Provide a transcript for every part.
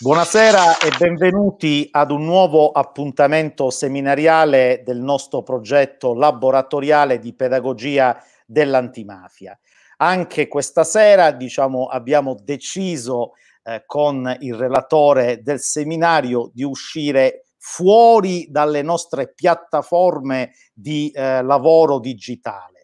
Buonasera e benvenuti ad un nuovo appuntamento seminariale del nostro progetto laboratoriale di pedagogia dell'antimafia. Anche questa sera diciamo, abbiamo deciso eh, con il relatore del seminario di uscire fuori dalle nostre piattaforme di eh, lavoro digitale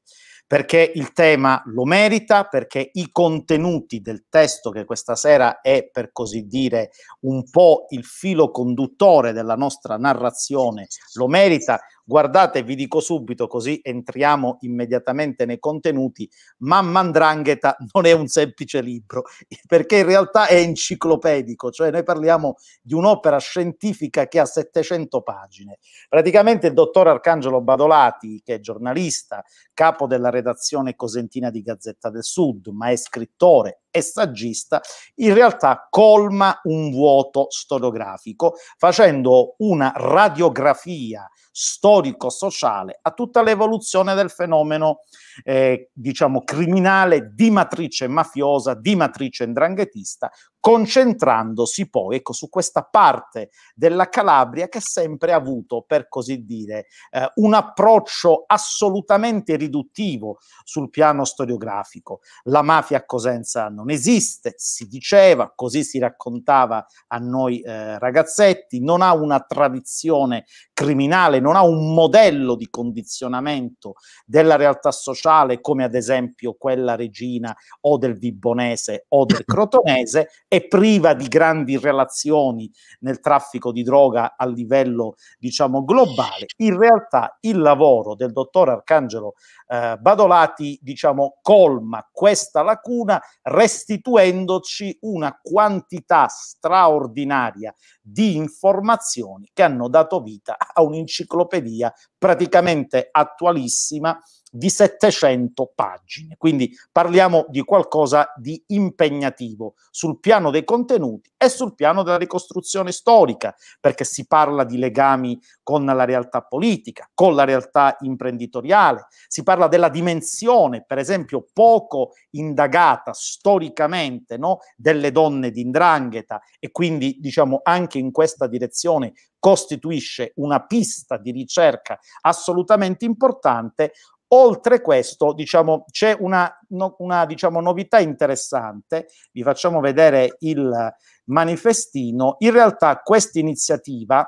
perché il tema lo merita, perché i contenuti del testo che questa sera è, per così dire, un po' il filo conduttore della nostra narrazione lo merita, Guardate, vi dico subito, così entriamo immediatamente nei contenuti, Mamma Andrangheta non è un semplice libro, perché in realtà è enciclopedico, cioè noi parliamo di un'opera scientifica che ha 700 pagine. Praticamente il dottor Arcangelo Badolati, che è giornalista, capo della redazione cosentina di Gazzetta del Sud, ma è scrittore, e saggista, in realtà colma un vuoto storiografico facendo una radiografia storico-sociale a tutta l'evoluzione del fenomeno, eh, diciamo, criminale di matrice mafiosa, di matrice ndranghetista, concentrandosi poi ecco, su questa parte della Calabria che sempre ha avuto, per così dire, eh, un approccio assolutamente riduttivo sul piano storiografico. La mafia a Cosenza non non esiste, si diceva, così si raccontava a noi eh, ragazzetti, non ha una tradizione criminale, non ha un modello di condizionamento della realtà sociale come ad esempio quella regina o del Vibonese o del Crotonese, è priva di grandi relazioni nel traffico di droga a livello diciamo globale. In realtà il lavoro del dottor Arcangelo eh, Badolati diciamo colma questa lacuna, resta restituendoci una quantità straordinaria di informazioni che hanno dato vita a un'enciclopedia praticamente attualissima di 700 pagine. Quindi parliamo di qualcosa di impegnativo sul piano dei contenuti e sul piano della ricostruzione storica, perché si parla di legami con la realtà politica, con la realtà imprenditoriale, si parla della dimensione, per esempio, poco indagata storicamente no? delle donne di Indrangheta e quindi diciamo anche in questa direzione costituisce una pista di ricerca assolutamente importante, Oltre questo, diciamo, c'è una, no, una diciamo, novità interessante, vi facciamo vedere il manifestino. In realtà questa iniziativa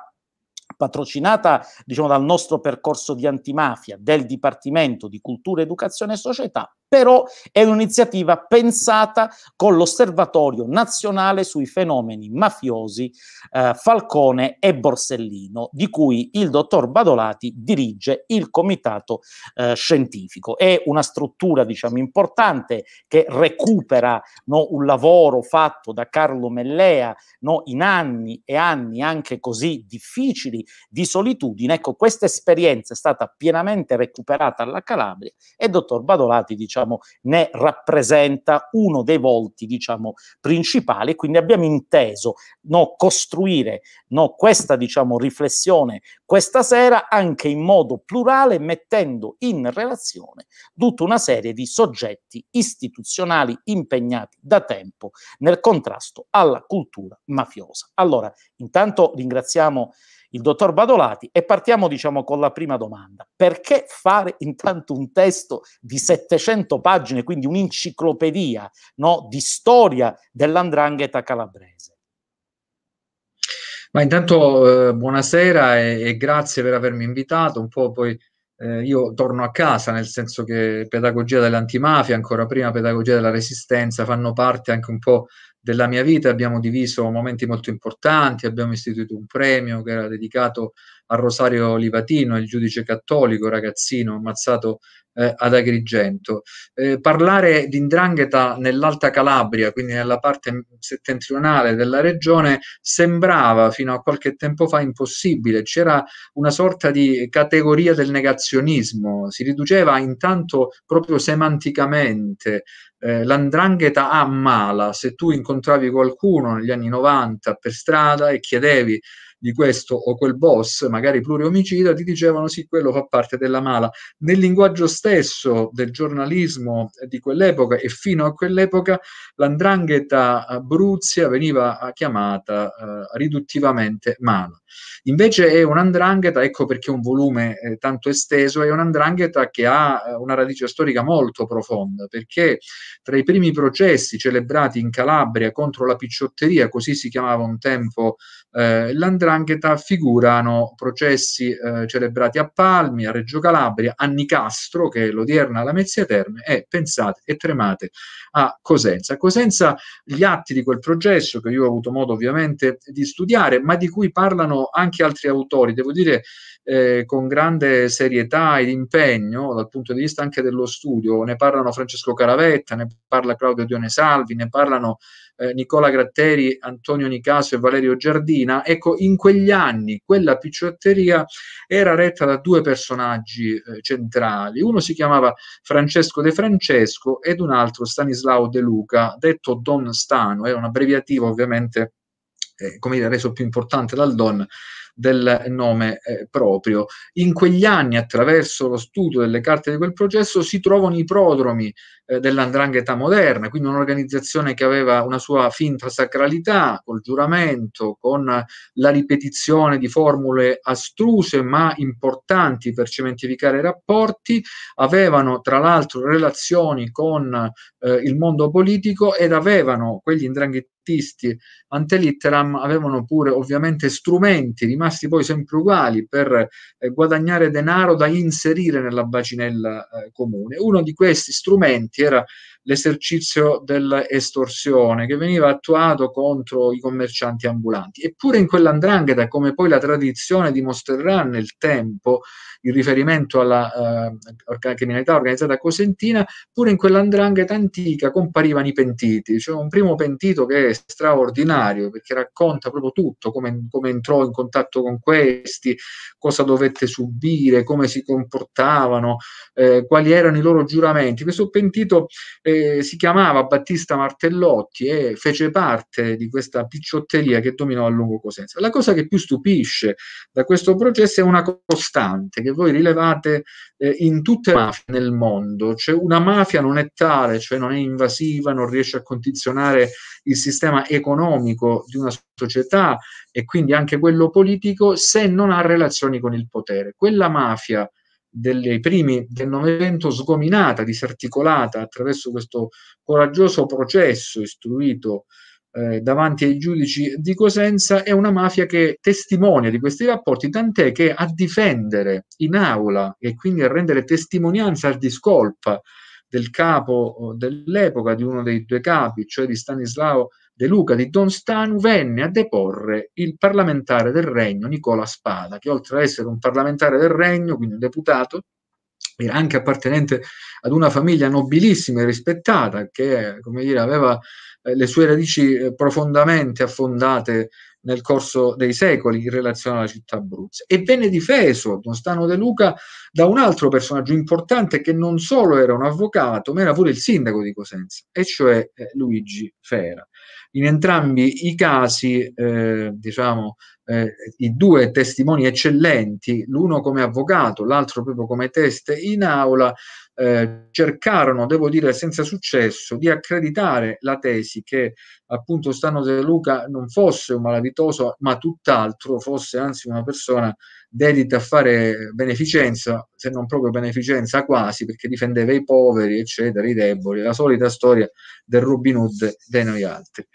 patrocinata diciamo, dal nostro percorso di antimafia del Dipartimento di Cultura, Educazione e Società, però è un'iniziativa pensata con l'Osservatorio nazionale sui fenomeni mafiosi eh, Falcone e Borsellino, di cui il dottor Badolati dirige il comitato eh, scientifico. È una struttura, diciamo, importante che recupera no, un lavoro fatto da Carlo Mellea no, in anni e anni anche così difficili di solitudine. Ecco, questa esperienza è stata pienamente recuperata alla Calabria e il dottor Badolati dice diciamo, ne rappresenta uno dei volti diciamo, principali. Quindi abbiamo inteso no, costruire no, questa diciamo, riflessione questa sera anche in modo plurale, mettendo in relazione tutta una serie di soggetti istituzionali impegnati da tempo nel contrasto alla cultura mafiosa. Allora, intanto ringraziamo il dottor Badolati e partiamo diciamo con la prima domanda. Perché fare intanto un testo di 700 pagine, quindi un'enciclopedia no, di storia dell'andrangheta calabrese? Ma intanto eh, buonasera e, e, grazie per avermi invitato, un po' poi eh, io torno a casa, nel senso che pedagogia dell'antimafia, ancora prima pedagogia della resistenza, fanno parte anche un po' della mia vita abbiamo diviso momenti molto importanti, abbiamo istituito un premio che era dedicato a Rosario Livatino, il giudice cattolico ragazzino ammazzato eh, ad Agrigento. Eh, parlare di indrangheta nell'Alta Calabria, quindi nella parte settentrionale della regione, sembrava fino a qualche tempo fa impossibile. C'era una sorta di categoria del negazionismo, si riduceva intanto proprio semanticamente. Eh, l'andrangheta a mala, se tu incontravi qualcuno negli anni 90 per strada e chiedevi di questo o quel boss, magari pluriomicida, ti dicevano sì, quello fa parte della mala. Nel linguaggio stesso del giornalismo di quell'epoca e fino a quell'epoca l'andrangheta bruzia veniva chiamata eh, riduttivamente mala. Invece è un'andrangheta, ecco perché un volume eh, tanto esteso, è un'andrangheta che ha eh, una radice storica molto profonda, perché tra i primi processi celebrati in Calabria contro la picciotteria, così si chiamava un tempo eh, l'andrangheta figurano processi eh, celebrati a Palmi, a Reggio Calabria, a Nicastro, che è l'odierna Lamezia Terme, e pensate e tremate a Cosenza. A Cosenza gli atti di quel processo, che io ho avuto modo ovviamente di studiare, ma di cui parlano anche altri autori, devo dire eh, con grande serietà ed impegno dal punto di vista anche dello studio, ne parlano Francesco Caravetta, ne parla Claudio Dione Salvi, ne parlano eh, Nicola Gratteri, Antonio Nicaso e Valerio Giardina, ecco, in quegli anni quella picciotteria era retta da due personaggi eh, centrali. Uno si chiamava Francesco De Francesco ed un altro Stanislao De Luca, detto Don Stano, è un abbreviativo ovviamente eh, come dire, reso più importante dal Don, del nome eh, proprio. In quegli anni, attraverso lo studio delle carte di quel processo, si trovano i prodromi eh, dell'andrangheta moderna, quindi un'organizzazione che aveva una sua finta sacralità, col giuramento, con la ripetizione di formule astruse ma importanti per cementificare i rapporti, avevano tra l'altro relazioni con eh, il mondo politico ed avevano quegli indranghetti artisti ante avevano pure ovviamente strumenti rimasti poi sempre uguali per eh, guadagnare denaro da inserire nella bacinella eh, comune. Uno di questi strumenti era l'esercizio dell'estorsione che veniva attuato contro i commercianti ambulanti. Eppure in quell'andrangheta, come poi la tradizione dimostrerà nel tempo, in riferimento alla eh, criminalità organizzata cosentina, pure in quell'andrangheta antica comparivano i pentiti, cioè un primo pentito che è straordinario perché racconta proprio tutto, come, come entrò in contatto con questi, cosa dovette subire, come si comportavano, eh, quali erano i loro giuramenti. Questo pentito eh, si chiamava Battista Martellotti e fece parte di questa picciotteria che dominò a lungo Cosenza. La cosa che più stupisce da questo processo è una costante che voi rilevate eh, in tutte le mafie nel mondo, cioè una mafia non è tale, cioè non è invasiva, non riesce a condizionare il sistema economico di una società e quindi anche quello politico se non ha relazioni con il potere. Quella mafia dei primi del Novecento sgominata, disarticolata attraverso questo coraggioso processo istruito eh, davanti ai giudici di Cosenza, è una mafia che testimonia di questi rapporti, tant'è che a difendere in aula e quindi a rendere testimonianza al discolpa del capo eh, dell'epoca, di uno dei due capi, cioè di Stanislao De Luca di Don Stanu venne a deporre il parlamentare del regno Nicola Spada, che oltre ad essere un parlamentare del regno, quindi un deputato, era anche appartenente ad una famiglia nobilissima e rispettata che come dire, aveva eh, le sue radici eh, profondamente affondate nel corso dei secoli in relazione alla città Abruzzo. e venne difeso Don Donstano De Luca da un altro personaggio importante che non solo era un avvocato ma era pure il sindaco di Cosenza e cioè eh, Luigi Fera. In entrambi i casi, eh, diciamo, eh, i due testimoni eccellenti, l'uno come avvocato, l'altro proprio come teste in aula, eh, cercarono, devo dire senza successo, di accreditare la tesi che appunto Stano De Luca non fosse un malavitoso, ma tutt'altro, fosse anzi una persona dedita a fare beneficenza, se non proprio beneficenza quasi, perché difendeva i poveri, eccetera, i deboli, la solita storia del Robin Hood dei noi altri.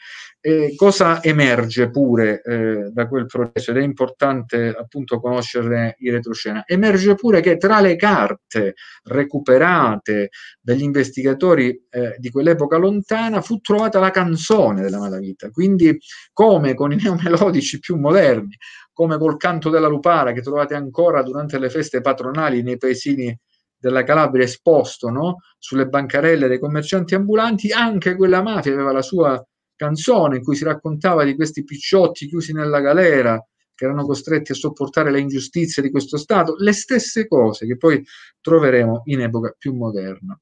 E cosa emerge pure eh, da quel processo? Ed è importante appunto conoscerne i retroscena. Emerge pure che tra le carte recuperate dagli investigatori eh, di quell'epoca lontana fu trovata la canzone della malavita. Quindi, come con i neomelodici più moderni, come col canto della lupara che trovate ancora durante le feste patronali nei paesini della Calabria esposto no? sulle bancarelle dei commercianti ambulanti, anche quella mafia aveva la sua canzone in cui si raccontava di questi picciotti chiusi nella galera che erano costretti a sopportare le ingiustizie di questo Stato, le stesse cose che poi troveremo in epoca più moderna.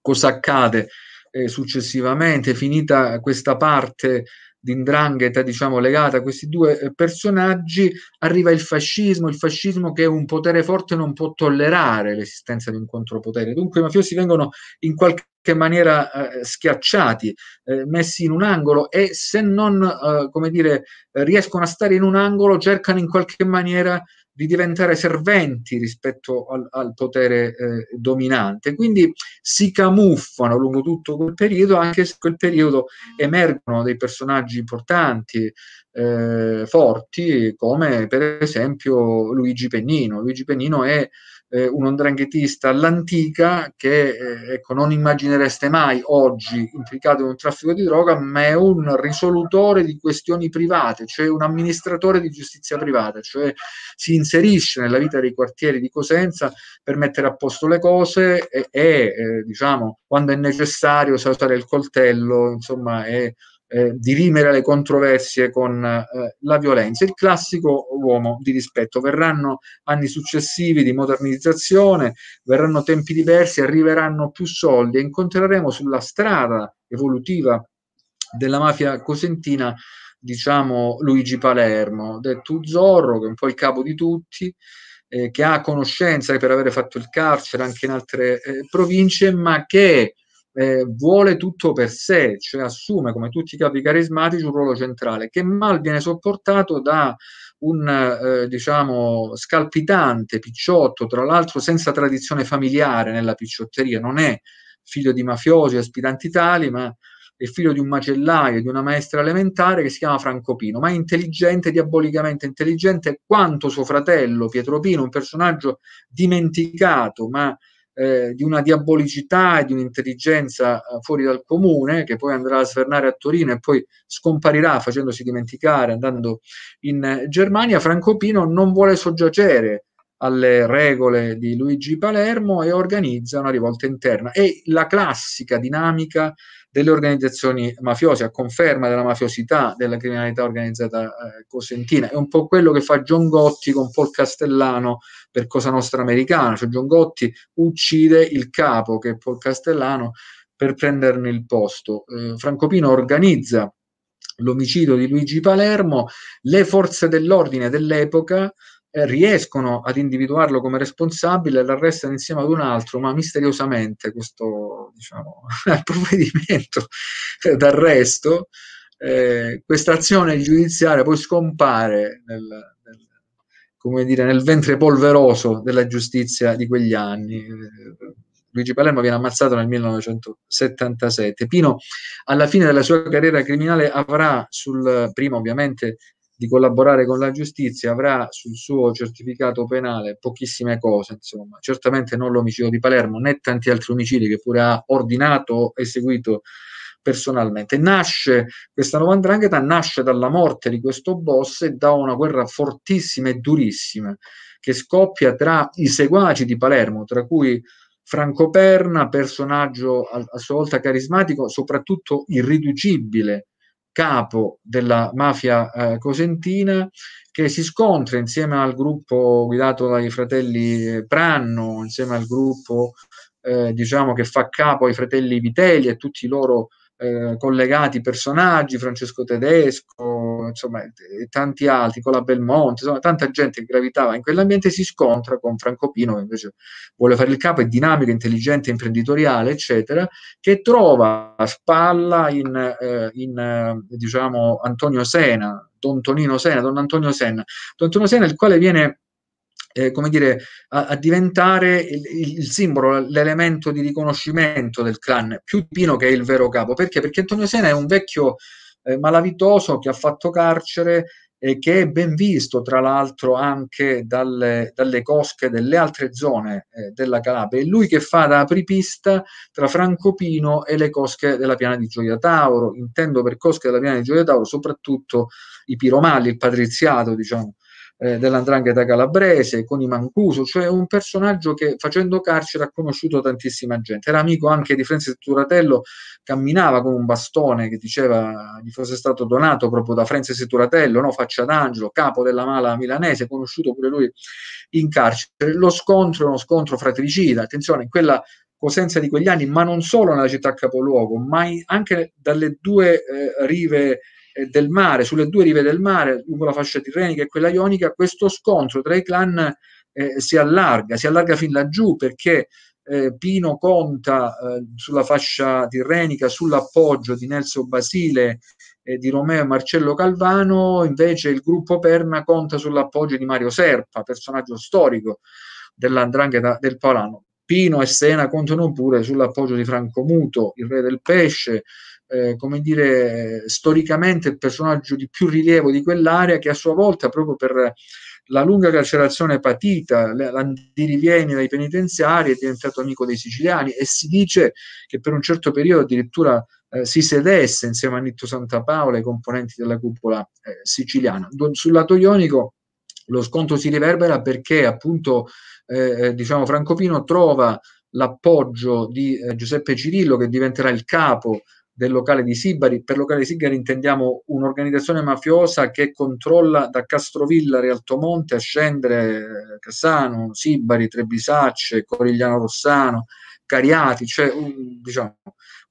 Cosa accade eh, successivamente, finita questa parte di indrangheta diciamo, legata a questi due eh, personaggi, arriva il fascismo, il fascismo che un potere forte non può tollerare l'esistenza di un contropotere. Dunque i mafiosi vengono in qualche maniera eh, schiacciati, eh, messi in un angolo e se non, eh, come dire, riescono a stare in un angolo, cercano in qualche maniera di diventare serventi rispetto al, al potere eh, dominante. Quindi si camuffano lungo tutto quel periodo, anche se in quel periodo emergono dei personaggi importanti, eh, forti, come per esempio Luigi Pennino. Luigi Pennino è eh, un ondranghetista all'antica che eh, ecco, non immaginereste mai oggi implicato in un traffico di droga, ma è un risolutore di questioni private, cioè un amministratore di giustizia privata, cioè si inserisce nella vita dei quartieri di Cosenza per mettere a posto le cose e, e eh, diciamo, quando è necessario sa usare il coltello, insomma è eh, dirimere le controversie con eh, la violenza. Il classico uomo di rispetto. Verranno anni successivi di modernizzazione, verranno tempi diversi, arriveranno più soldi e incontreremo sulla strada evolutiva della mafia cosentina diciamo Luigi Palermo, detto Zorro, che è un po' il capo di tutti, eh, che ha conoscenza per avere fatto il carcere anche in altre eh, province, ma che eh, vuole tutto per sé, cioè assume come tutti i capi carismatici un ruolo centrale, che mal viene sopportato da un eh, diciamo scalpitante picciotto, tra l'altro senza tradizione familiare nella picciotteria, non è figlio di mafiosi aspiranti tali, ma è figlio di un macellaio, di una maestra elementare che si chiama Franco Pino, ma è intelligente, diabolicamente intelligente quanto suo fratello Pietro Pino, un personaggio dimenticato, ma eh, di una diabolicità e di un'intelligenza eh, fuori dal comune che poi andrà a svernare a Torino e poi scomparirà facendosi dimenticare andando in eh, Germania, Franco Pino non vuole soggiacere alle regole di Luigi Palermo e organizza una rivolta interna. È la classica dinamica delle organizzazioni mafiose, a conferma della mafiosità della criminalità organizzata eh, cosentina. È un po' quello che fa John Gotti con Paul Castellano per Cosa Nostra Americana, cioè John Gotti uccide il capo che è Paul Castellano per prenderne il posto. Eh, Pino organizza l'omicidio di Luigi Palermo, le forze dell'ordine dell'epoca eh, riescono ad individuarlo come responsabile e l'arrestano insieme ad un altro, ma misteriosamente questo diciamo, provvedimento d'arresto, eh, questa azione giudiziaria poi scompare nel, nel, come dire, nel ventre polveroso della giustizia di quegli anni. Luigi Palermo viene ammazzato nel 1977. Pino alla fine della sua carriera criminale avrà sul primo, ovviamente di collaborare con la giustizia avrà sul suo certificato penale pochissime cose, insomma, certamente non l'omicidio di Palermo né tanti altri omicidi che pure ha ordinato e seguito personalmente. Nasce questa nuova andrangheta, nasce dalla morte di questo boss e da una guerra fortissima e durissima che scoppia tra i seguaci di Palermo, tra cui Franco Perna, personaggio a, a sua volta carismatico, soprattutto irriducibile capo della mafia eh, cosentina che si scontra insieme al gruppo guidato dai fratelli eh, Pranno, insieme al gruppo eh, diciamo che fa capo ai fratelli Vitelli e tutti i loro eh, collegati personaggi, Francesco Tedesco, insomma, t- tanti altri, con la Belmonte, insomma, tanta gente che gravitava in quell'ambiente si scontra con Franco Pino, che invece vuole fare il capo, è dinamico, intelligente, imprenditoriale, eccetera, che trova a spalla in, eh, in eh, diciamo, Antonio Sena, Don Tonino Sena, Don Antonio Sena, Don Antonio Sena il quale viene eh, come dire, a, a diventare il, il, simbolo, l'elemento di riconoscimento del clan, più Pino che è il vero capo. Perché? Perché Antonio Sena è un vecchio eh, malavitoso che ha fatto carcere e eh, che è ben visto, tra l'altro, anche dalle, dalle cosche delle altre zone eh, della Calabria. È lui che fa da apripista tra Franco Pino e le cosche della piana di Gioia Tauro. Intendo per cosche della piana di Gioia Tauro soprattutto i piromali, il patriziato, diciamo eh, dell'andrangheta calabrese, con i Mancuso, cioè un personaggio che facendo carcere ha conosciuto tantissima gente. Era amico anche di Frenzio Turatello, camminava con un bastone che diceva gli fosse stato donato proprio da Frenzio Turatello, no? faccia d'angelo, capo della mala milanese, conosciuto pure lui in carcere. Lo scontro è uno scontro fratricida, attenzione, in quella Cosenza di quegli anni, ma non solo nella città capoluogo, ma anche dalle due eh, rive eh, del mare, sulle due rive del mare, lungo la fascia tirrenica e quella ionica, questo scontro tra i clan eh, si allarga, si allarga fin laggiù perché eh, Pino conta eh, sulla fascia tirrenica sull'appoggio di Nelso Basile eh, di Romeo e Marcello Calvano, invece il gruppo Perna conta sull'appoggio di Mario Serpa, personaggio storico dell'andrangheta del Paolano. Pino e Sena contano pure sull'appoggio di Franco Muto, il re del pesce, eh, come dire, storicamente il personaggio di più rilievo di quell'area che a sua volta, proprio per la lunga carcerazione patita, l'andirivieni dai penitenziari, è diventato amico dei siciliani e si dice che per un certo periodo addirittura eh, si sedesse insieme a Nitto Santa Paola e ai componenti della cupola eh, siciliana. sul lato ionico lo scontro si riverbera perché appunto eh, eh diciamo Francopino trova l'appoggio di eh, Giuseppe Cirillo che diventerà il capo del locale di Sibari. Per locale di Sibari intendiamo un'organizzazione mafiosa che controlla da Castrovilla, Altomonte a scendere Cassano, Sibari, Trebisacce, Corigliano Rossano, Cariati, cioè un, diciamo,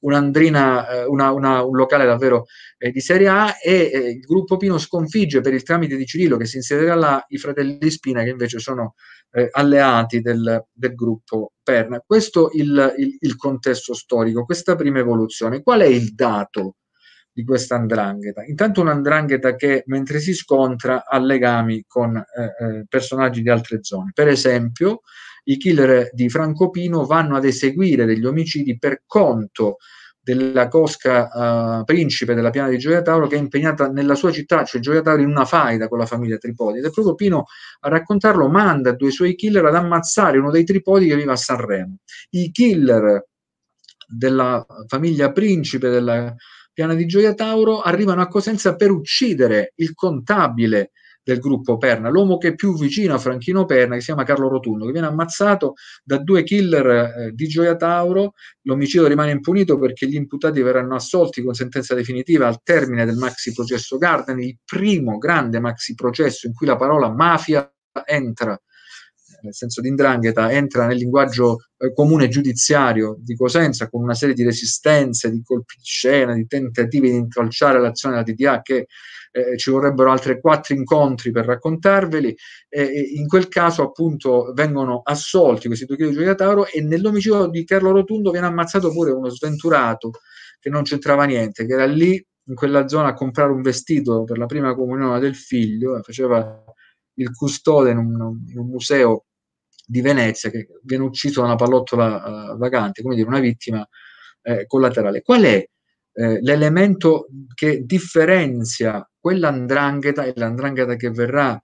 un'andrina, eh, una, una, un locale davvero eh, di Serie A e eh, il gruppo Pino sconfigge per il tramite di Cirillo che si inserirà là i fratelli Spina che invece sono eh, alleati del, del, gruppo Perna. Questo il, il, il contesto storico, questa prima evoluzione. Qual è il dato di questa andrangheta? Intanto un'andrangheta che mentre si scontra ha legami con eh, eh, personaggi di altre zone. Per esempio i killer di Francopino vanno ad eseguire degli omicidi per conto della cosca uh, principe della piana di Gioia Tauro che è impegnata nella sua città, cioè Gioia Tauro, in una faida con la famiglia Tripodi. E proprio Pino a raccontarlo manda due suoi killer ad ammazzare uno dei Tripodi che vive a Sanremo. I killer della famiglia principe della piana di Gioia Tauro arrivano a Cosenza per uccidere il contabile del gruppo Perna, l'uomo che è più vicino a Franchino Perna, che si chiama Carlo Rotundo, che viene ammazzato da due killer eh, di Gioia Tauro, l'omicidio rimane impunito perché gli imputati verranno assolti con sentenza definitiva al termine del maxi processo Gardani, il primo grande maxi processo in cui la parola mafia entra eh, nel senso di indrangheta, entra nel linguaggio eh, comune giudiziario di Cosenza con una serie di resistenze, di colpi di scena, di tentativi di intralciare l'azione della TDA che eh, eh, ci vorrebbero altri quattro incontri per raccontarveli, eh, eh, in quel caso appunto vengono assolti questi due chili di Giulia e nell'omicidio di Carlo Rotundo viene ammazzato pure uno sventurato che non c'entrava niente, che era lì in quella zona a comprare un vestito per la prima comunione del figlio, faceva il custode in un, in un museo di Venezia che viene ucciso da una pallottola uh, vagante, come dire una vittima eh, collaterale. Qual è eh, l'elemento che differenzia quell'andrangheta e l'andrangheta che verrà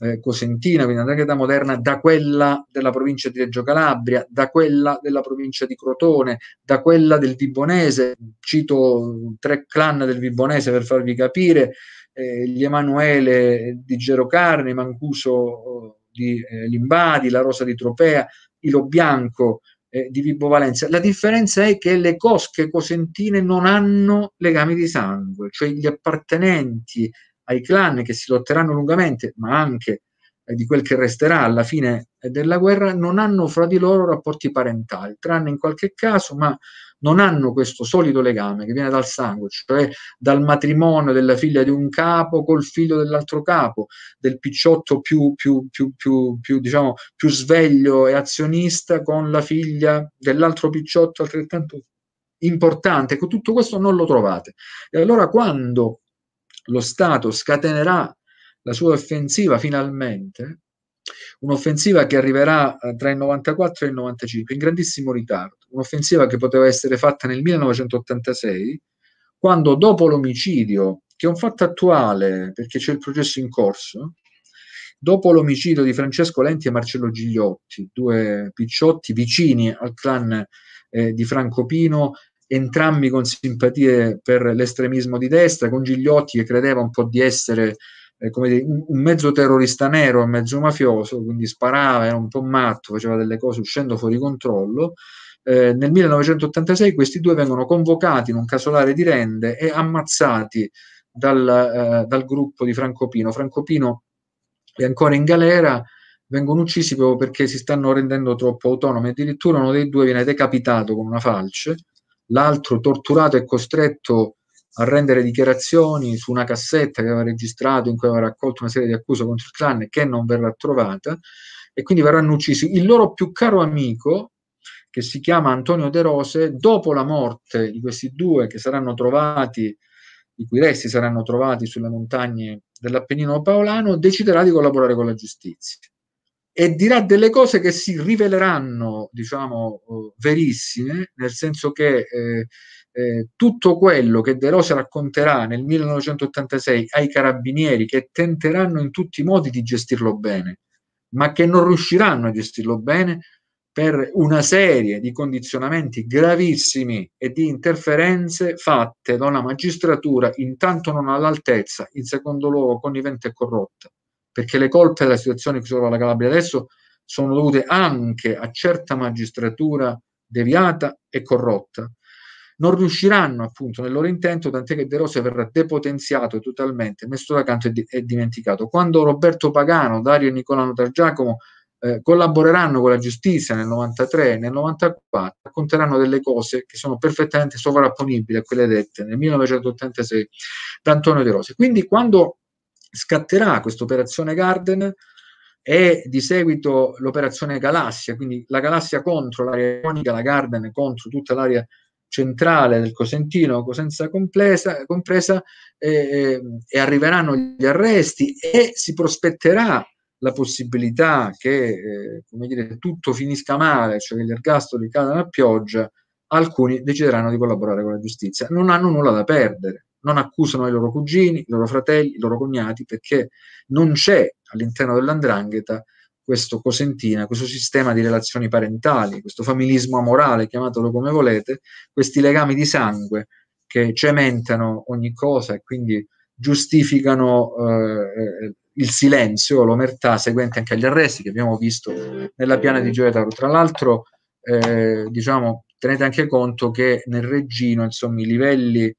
eh, cosentina, quindi l'andrangheta moderna, da quella della provincia di Reggio Calabria, da quella della provincia di Crotone, da quella del Vibonese, cito tre clan del Vibonese per farvi capire, eh, gli Emanuele di Gerocarne, Mancuso eh, di eh, Limbadi, la Rosa di Tropea, Ilo Bianco eh, di Vibo Valenza. La differenza è che le cosche cosentine non hanno legami di sangue, cioè gli appartenenti ai clan che si lotteranno lungamente, ma anche eh, di quel che resterà alla fine eh, della guerra, non hanno fra di loro rapporti parentali, tranne in qualche caso, ma non hanno questo solido legame che viene dal sangue, cioè dal matrimonio della figlia di un capo col figlio dell'altro capo, del picciotto più, più, più, più diciamo, sveglio e azionista con la figlia dell'altro picciotto altrettanto importante. Ecco, tutto questo non lo trovate. E allora quando lo Stato scatenerà la sua offensiva finalmente, un'offensiva che arriverà eh, tra il 94 e il 95 in grandissimo ritardo, un'offensiva che poteva essere fatta nel 1986, quando dopo l'omicidio, che è un fatto attuale perché c'è il processo in corso, dopo l'omicidio di Francesco Lenti e Marcello Gigliotti, due picciotti vicini al clan eh, di Franco Pino, entrambi con simpatie per l'estremismo di destra, con Gigliotti che credeva un po' di essere eh, dire, un mezzo terrorista nero e mezzo mafioso, quindi sparava, era un po' matto, faceva delle cose uscendo fuori controllo, eh, nel 1986 questi due vengono convocati in un casolare di Rende e ammazzati dal, eh, dal gruppo di Franco Pino è ancora in galera, vengono uccisi proprio perché si stanno rendendo troppo autonomi. Addirittura uno dei due viene decapitato con una falce, l'altro torturato e costretto a rendere dichiarazioni su una cassetta che aveva registrato in cui aveva raccolto una serie di accuse contro il clan che non verrà trovata e quindi verranno uccisi. Il loro più caro amico, che si chiama Antonio De Rose, dopo la morte di questi due che saranno trovati, i cui resti saranno trovati sulle montagne dell'Appennino paolano, deciderà di collaborare con la giustizia e dirà delle cose che si riveleranno, diciamo, eh, verissime, nel senso che eh, eh, tutto quello che De Rose racconterà nel 1986 ai carabinieri che tenteranno in tutti i modi di gestirlo bene, ma che non riusciranno a gestirlo bene per una serie di condizionamenti gravissimi e di interferenze fatte da una magistratura intanto non all'altezza, in secondo luogo connivente e corrotta, perché le colpe della situazione che si trova la Calabria adesso sono dovute anche a certa magistratura deviata e corrotta. Non riusciranno appunto nel loro intento, tant'è che De Rosa verrà depotenziato totalmente, messo da canto e, di- e dimenticato. Quando Roberto Pagano, Dario e Nicolano Targiacomo eh, collaboreranno con la giustizia nel 93 e nel 94, racconteranno delle cose che sono perfettamente sovrapponibili a quelle dette nel 1986 da Antonio De Rose. Quindi quando scatterà questa operazione Garden e di seguito l'operazione Galassia, quindi la Galassia contro l'area ionica, la Garden contro tutta l'area centrale del Cosentino, Cosenza complesa, compresa, eh, eh e arriveranno gli arresti e si prospetterà la possibilità che eh, dire, tutto finisca male, cioè che gli ergastoli cadano a pioggia, alcuni decideranno di collaborare con la giustizia. Non hanno nulla da perdere, non accusano i loro cugini, i loro fratelli, i loro cognati, perché non c'è all'interno dell'andrangheta questo cosentina, questo sistema di relazioni parentali, questo familismo amorale, chiamatelo come volete, questi legami di sangue che cementano ogni cosa e quindi giustificano eh, eh il silenzio, l'omertà seguente anche agli arresti che abbiamo visto nella piana di Gioia Gioiataro. Tra l'altro, eh, diciamo, tenete anche conto che nel Regino insomma, i livelli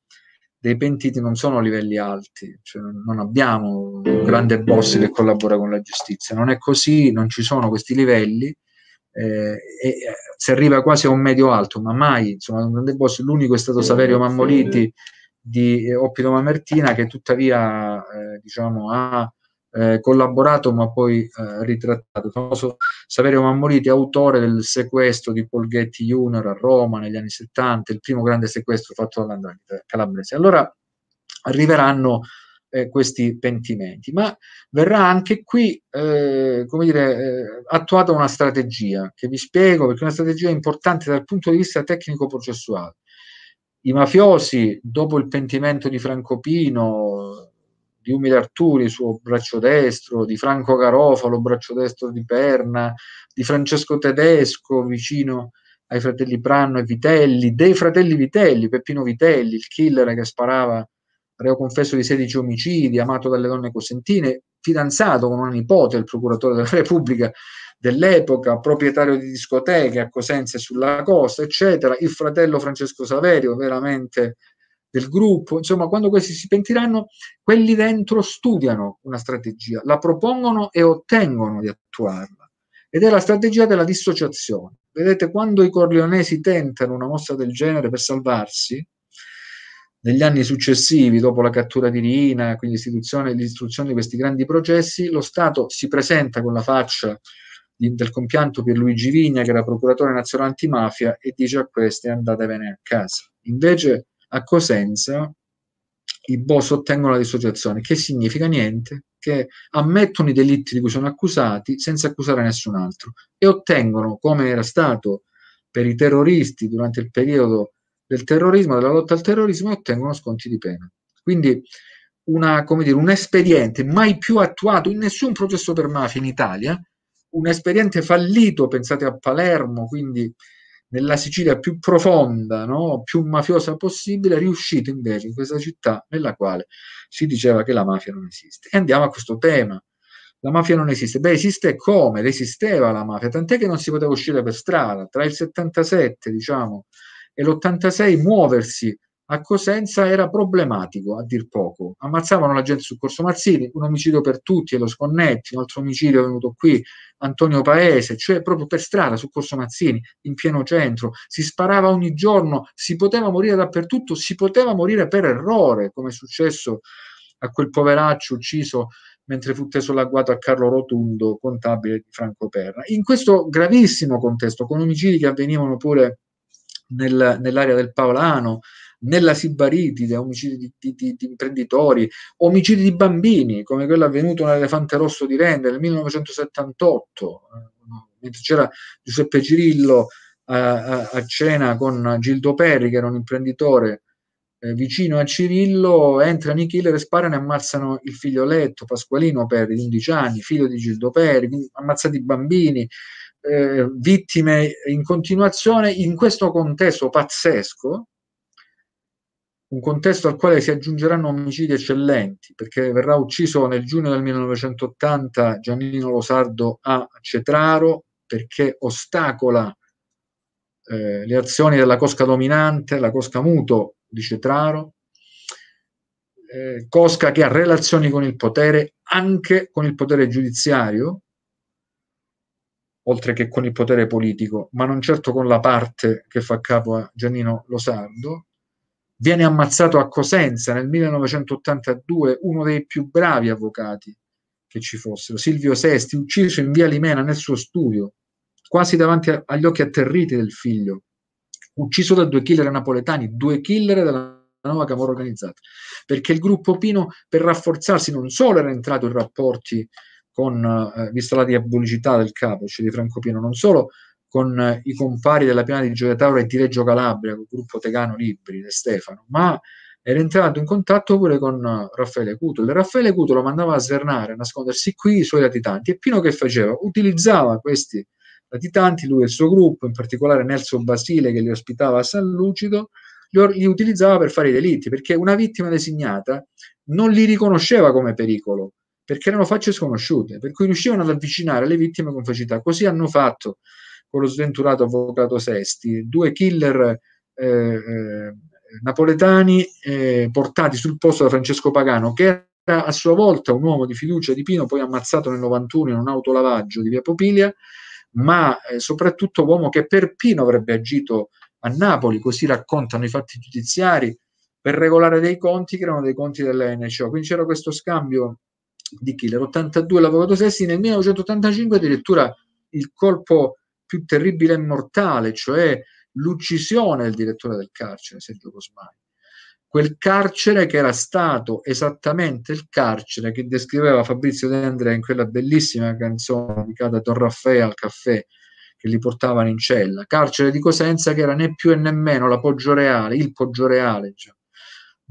dei pentiti non sono livelli alti, cioè non abbiamo un grande boss che collabora con la giustizia, non è così, non ci sono questi livelli, eh, e eh, si arriva quasi a un medio alto, ma mai, insomma, un grande boss, l'unico è stato Saverio Mammoliti di eh, Oppido Mamertina, che tuttavia eh, diciamo, ha eh, collaborato ma poi eh, ritrattato. Il famoso Saverio Mammoliti, autore del sequestro di Paul Polghetti Junior a Roma negli anni 70, il primo grande sequestro fatto dall'Andrangheta calabrese. Allora arriveranno eh, questi pentimenti, ma verrà anche qui eh, come dire, eh, attuata una strategia che vi spiego perché è una strategia importante dal punto di vista tecnico-processuale. I mafiosi, dopo il pentimento di Franco Pino, di Umile Arturi, suo braccio destro, di Franco Garofalo, braccio destro di Perna, di Francesco Tedesco, vicino ai fratelli Pranno e Vitelli, dei fratelli Vitelli, Peppino Vitelli, il killer che sparava, reo confesso di 16 omicidi, amato dalle donne cosentine, fidanzato con una nipote, il procuratore della Repubblica dell'epoca, proprietario di discoteche a Cosenza e sulla costa, eccetera, il fratello Francesco Saverio, veramente del gruppo, insomma, quando questi si pentiranno, quelli dentro studiano una strategia, la propongono e ottengono di attuarla. Ed è la strategia della dissociazione. Vedete, quando i corleonesi tentano una mossa del genere per salvarsi, negli anni successivi, dopo la cattura di Rina, quindi l'istituzione e l'istruzione di questi grandi processi, lo Stato si presenta con la faccia del compianto per Luigi Vigna, che era procuratore nazionale antimafia, e dice a questi andatevene a casa. Invece a Cosenza i boss ottengono la dissociazione, che significa niente, che ammettono i delitti di cui sono accusati senza accusare nessun altro e ottengono, come era stato per i terroristi durante il periodo del terrorismo, della lotta al terrorismo, e ottengono sconti di pena. Quindi una, dire, un espediente mai più attuato in nessun processo per mafia in Italia, un espediente fallito, pensate a Palermo, quindi nella Sicilia più profonda, no? più mafiosa possibile, è riuscito invece in questa città nella quale si diceva che la mafia non esiste. E andiamo a questo tema. La mafia non esiste. Beh, esiste come? Esisteva la mafia, tant'è che non si poteva uscire per strada. Tra il 77, diciamo, e l'86 muoversi a Cosenza era problematico a dir poco. Ammazzavano la gente su Corso Mazzini, un omicidio per tutti, e lo Sconnetti, un altro omicidio è venuto qui, Antonio Paese, cioè proprio per strada su Corso Mazzini, in pieno centro. Si sparava ogni giorno, si poteva morire dappertutto, si poteva morire per errore, come è successo a quel poveraccio ucciso mentre fu teso l'agguato a Carlo Rotundo, contabile di Franco Perra. In questo gravissimo contesto, con omicidi che avvenivano pure nel, nell'area del Paolano, nella Sibaritide, omicidi di, di, di, di, imprenditori, omicidi di bambini, come quello avvenuto nell'Elefante Rosso di Rende nel 1978, eh, mentre c'era Giuseppe Cirillo eh, a, a, cena con Gildo Perri, che era un imprenditore eh, vicino a Cirillo, entrano i killer e sparano e ammazzano il figlioletto Pasqualino Perri, di 11 anni, figlio di Gildo Perri, ammazzati bambini, eh, vittime in continuazione in questo contesto pazzesco un contesto al quale si aggiungeranno omicidi eccellenti, perché verrà ucciso nel giugno del 1980 Giannino Losardo a Cetraro perché ostacola eh, le azioni della cosca dominante, la cosca muto di Cetraro, eh, cosca che ha relazioni con il potere, anche con il potere giudiziario, oltre che con il potere politico, ma non certo con la parte che fa capo a Giannino Losardo, Viene ammazzato a Cosenza nel 1982 uno dei più bravi avvocati che ci fossero, Silvio Sesti, ucciso in via Limena nel suo studio, quasi davanti a, agli occhi atterriti del figlio, ucciso da due killer napoletani, due killer della nuova camorra organizzata, perché il gruppo Pino per rafforzarsi non solo era entrato in rapporti con, eh, vista la diabolicità del capo, cioè di Franco Pino, non solo con eh, i compari della piana di Gioia Tauro e di Reggio Calabria, il gruppo Tegano Libri e Stefano, ma era entrato in contatto pure con eh, Raffaele Cutolo. E Raffaele Cutolo mandava a svernare, a nascondersi qui i suoi latitanti. E Pino che faceva? Utilizzava questi latitanti, lui e il suo gruppo, in particolare Nelson Basile che li ospitava a San Lucido, li, utilizzava per fare i delitti, perché una vittima designata non li riconosceva come pericolo, perché erano facce sconosciute, per cui riuscivano ad avvicinare le vittime con facilità. Così hanno fatto con lo sventurato avvocato Sesti, due killer eh, eh napoletani eh, portati sul posto da Francesco Pagano, che era a sua volta un uomo di fiducia di Pino, poi ammazzato nel 91 in un autolavaggio di via Popilia, ma eh, soprattutto uomo che per Pino avrebbe agito a Napoli, così raccontano i fatti giudiziari, per regolare dei conti che erano dei conti dell'NCO. Quindi c'era questo scambio di killer. 82 l'avvocato Sesti, nel 1985 addirittura il colpo più terribile e mortale, cioè l'uccisione del direttore del carcere, Sergio Cosmai. Quel carcere che era stato esattamente il carcere che descriveva Fabrizio De Andrea in quella bellissima canzone dedicata a Don Raffaele al caffè che li portavano in cella. Carcere di Cosenza che era né più e nemmeno la Poggio Reale, il Poggio Reale. Cioè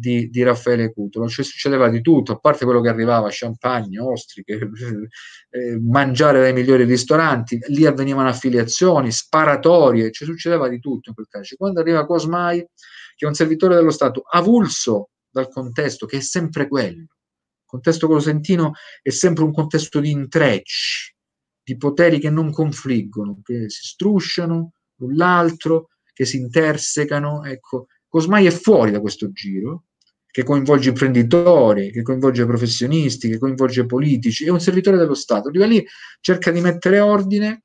di, di, Raffaele Cutolo, cioè succedeva di tutto, a parte quello che arrivava, champagne, ostriche, eh, mangiare dai migliori ristoranti, lì avvenivano affiliazioni, sparatorie, cioè succedeva di tutto in quel calcio. Quando arriva Cosmai, che è un servitore dello Stato avulso dal contesto, che è sempre quello, il contesto cosentino è sempre un contesto di intrecci, di poteri che non confliggono, che si strusciano l'un l'altro, che si intersecano, ecco, Cosmai è fuori da questo giro, che coinvolge imprenditori, che coinvolge professionisti, che coinvolge politici, è un servitore dello Stato. Di lì cerca di mettere ordine,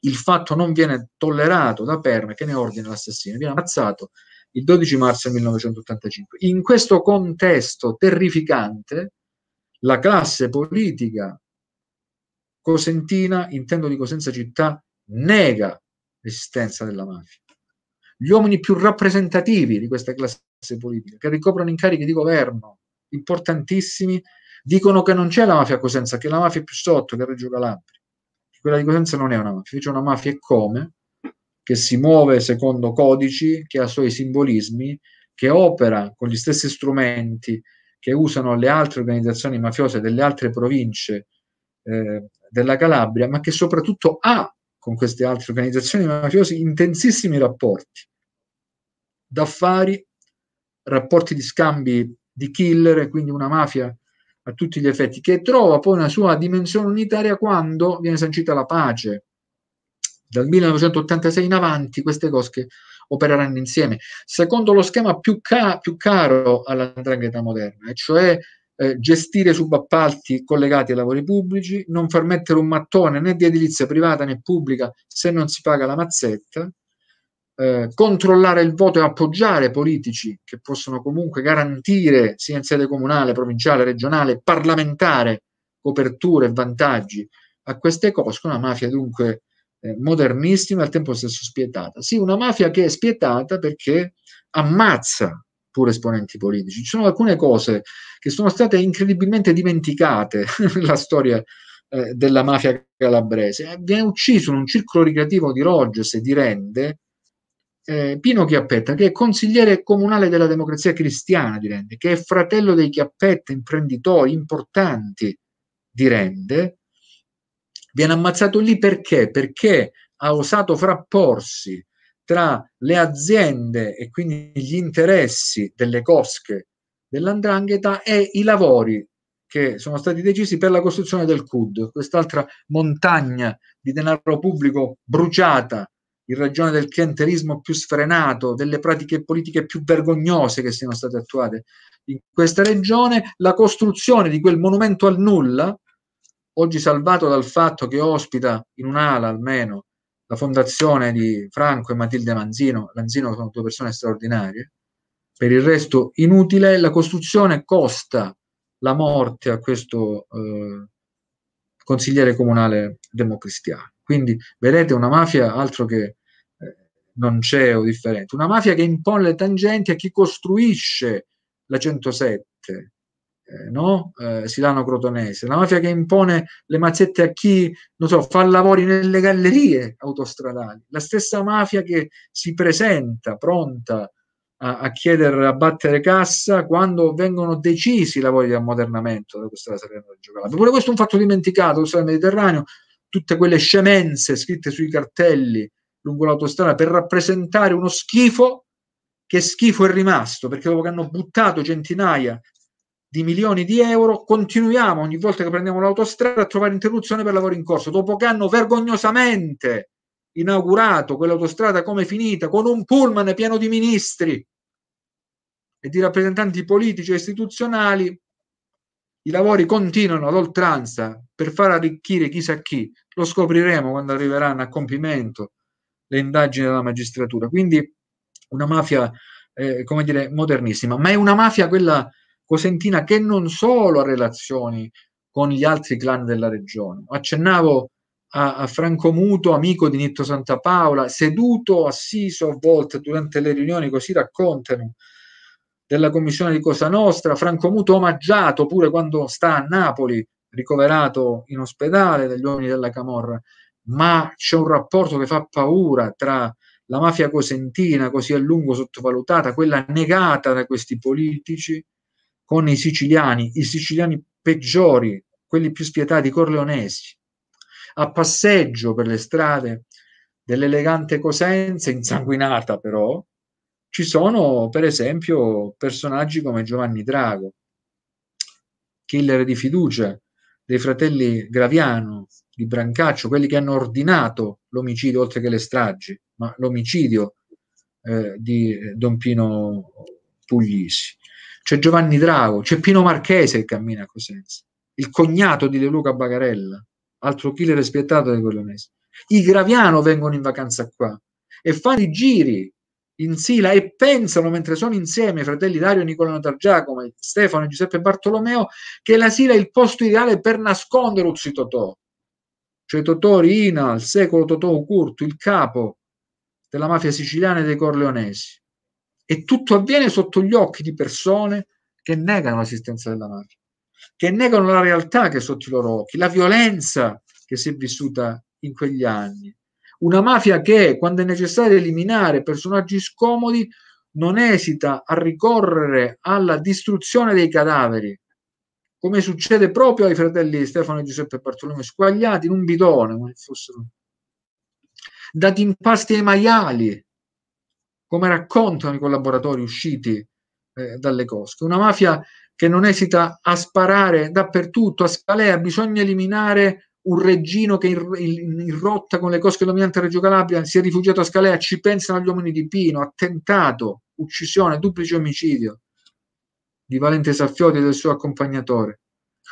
il fatto non viene tollerato da Perna, che ne ordina l'assassino, viene ammazzato il 12 marzo 1985. In questo contesto terrificante, la classe politica cosentina, intendo di Cosenza città, nega l'esistenza della mafia gli uomini più rappresentativi di questa classe politica, che ricoprono incarichi di governo importantissimi, dicono che non c'è la mafia a Cosenza, che la mafia è più sotto, che è Reggio Calabria, quella di Cosenza non è una mafia, c'è una mafia e come, che si muove secondo codici, che ha i suoi simbolismi, che opera con gli stessi strumenti che usano le altre organizzazioni mafiose delle altre province eh, della Calabria, ma che soprattutto ha con queste altre organizzazioni mafiose intensissimi rapporti d'affari, rapporti di scambi di killer, quindi una mafia a tutti gli effetti, che trova poi una sua dimensione unitaria quando viene sancita la pace. Dal 1986 in avanti queste cose opereranno insieme, secondo lo schema più, ca- più caro alla drangheta moderna, e cioè eh, gestire subappalti collegati ai lavori pubblici, non far mettere un mattone né di edilizia privata né pubblica se non si paga la mazzetta, eh, controllare il voto e appoggiare politici che possono comunque garantire, sia in sede comunale, provinciale, regionale, parlamentare, coperture e vantaggi a queste cose, una mafia dunque eh, modernissima e al tempo stesso spietata. Sì, una mafia che è spietata perché ammazza pure esponenti politici. Ci sono alcune cose che sono state incredibilmente dimenticate nella storia eh, della mafia calabrese. Eh, viene ucciso in un circolo ricreativo di Rogers e di Rende eh, Pino Chiappetta, che è consigliere comunale della democrazia cristiana di Rende, che è fratello dei Chiappetta, imprenditori importanti di Rende, viene ammazzato lì perché? Perché ha osato frapporsi tra le aziende e quindi gli interessi delle cosche dell'andrangheta e i lavori che sono stati decisi per la costruzione del CUD, quest'altra montagna di denaro pubblico bruciata in ragione del clientelismo più sfrenato, delle pratiche politiche più vergognose che siano state attuate in questa regione, la costruzione di quel monumento al nulla, oggi salvato dal fatto che ospita in un'ala almeno la fondazione di Franco e Matilde Manzino, Manzino sono due persone straordinarie, per il resto inutile, la costruzione costa la morte a questo eh, consigliere comunale democristiano. Quindi vedete una mafia altro che eh, non c'è o differente, una mafia che impone le tangenti a chi costruisce la 107, eh, no? eh, Silano Crotonese, la mafia che impone le mazzette a chi so, fa lavori nelle gallerie autostradali, la stessa mafia che si presenta pronta a, a chiedere a battere cassa quando vengono decisi i lavori di ammodernamento della strada Salerno Giocato. Pure questo è un fatto dimenticato, strada Mediterraneo, tutte quelle scemenze scritte sui cartelli lungo l'autostrada per rappresentare uno schifo che schifo è rimasto, perché dopo che hanno buttato centinaia di milioni di euro, continuiamo ogni volta che prendiamo l'autostrada a trovare interruzione per lavori in corso, dopo che hanno vergognosamente inaugurato quell'autostrada come finita, con un pullman pieno di ministri e di rappresentanti politici e istituzionali, i lavori continuano ad oltranza per far arricchire chissà chi, lo scopriremo quando arriveranno a compimento le indagini della magistratura. Quindi una mafia, eh, come dire, modernissima, ma è una mafia quella cosentina che non solo ha relazioni con gli altri clan della regione. Accennavo a, a Franco Muto, amico di Nitto Santa Paola, seduto assiso a volte durante le riunioni, così raccontano, della commissione di Cosa Nostra, Franco Muto omaggiato pure quando sta a Napoli, ricoverato in ospedale dagli uomini della Camorra, ma c'è un rapporto che fa paura tra la mafia cosentina, così a lungo sottovalutata, quella negata da questi politici, con i siciliani, i siciliani peggiori, quelli più spietati, i corleonesi, a passeggio per le strade dell'elegante Cosenza, insanguinata però, ci sono per esempio personaggi come Giovanni Drago, killer di fiducia dei fratelli Graviano, di Brancaccio, quelli che hanno ordinato l'omicidio, oltre che le stragi, ma l'omicidio eh, di eh, Don Pino Puglisi c'è Giovanni Drago, c'è Pino Marchese che cammina a Cosenza, il cognato di De Luca Bagarella, altro killer spietato dei colonesi. I Graviano vengono in vacanza qua e fanno i giri in sila e pensano mentre sono insieme i fratelli Dario, Nicolano Targiacomo, Stefano e Giuseppe Bartolomeo che la sila è il posto ideale per nascondere Uzzi Totò. Cioè Totò Rina, il secolo Totò Curto, il capo della mafia siciliana e dei corleonesi. E tutto avviene sotto gli occhi di persone che negano l'esistenza della mafia, che negano la realtà che è sotto i loro occhi, la violenza che si è vissuta in quegli anni. Una mafia che, quando è necessario eliminare personaggi scomodi, non esita a ricorrere alla distruzione dei cadaveri, come succede proprio ai fratelli Stefano e Giuseppe Bartolomeo, squagliati in un bidone, come fossero dati impasti ai maiali, come raccontano i collaboratori usciti eh, dalle cosche. Una mafia che non esita a sparare dappertutto, a Scalea, bisogna eliminare un reggino che in, in, in rotta con le cosche dominanti a Reggio Calabria si è rifugiato a Scalea, ci pensano gli uomini di Pino, attentato, uccisione, duplice omicidio di Valente Saffioti e del suo accompagnatore.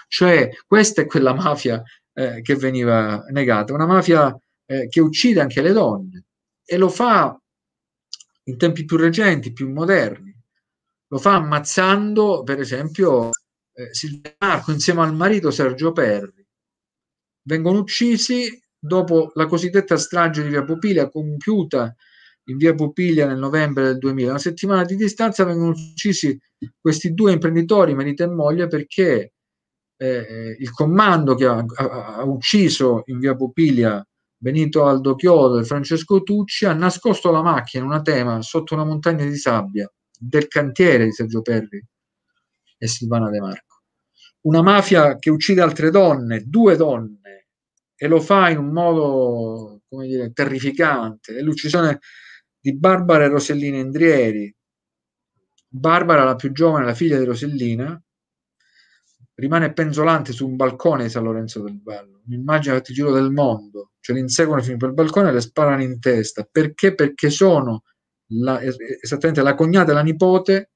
Cioè, questa è quella mafia eh, che veniva negata, una mafia eh, che uccide anche le donne e lo fa in tempi più recenti, più moderni. Lo fa ammazzando, per esempio, eh, Silvia Marco insieme al marito Sergio Perri. Vengono uccisi dopo la cosiddetta strage di Via Popilia compiuta in Via Popilia nel novembre del 2000. Una settimana di distanza vengono uccisi questi due imprenditori, marito e moglie, perché eh, eh il comando che ha, ha, ha ucciso in Via Popilia Benito Aldo Chiodo e Francesco Tucci ha nascosto la macchina in una tema sotto una montagna di sabbia del cantiere di Sergio Perri e Silvana De Marco. Una mafia che uccide altre donne, due donne, e lo fa in un modo, come dire, terrificante. È l'uccisione di Barbara e Rosellina Endrieri. Barbara, la più giovane, la figlia di Rosellina, rimane penzolante su un balcone di San Lorenzo del Vallo un'immagine, ti giro, del mondo, cioè li inseguono fino per il balcone e le sparano in testa. Perché? Perché sono la, esattamente la cognata e la nipote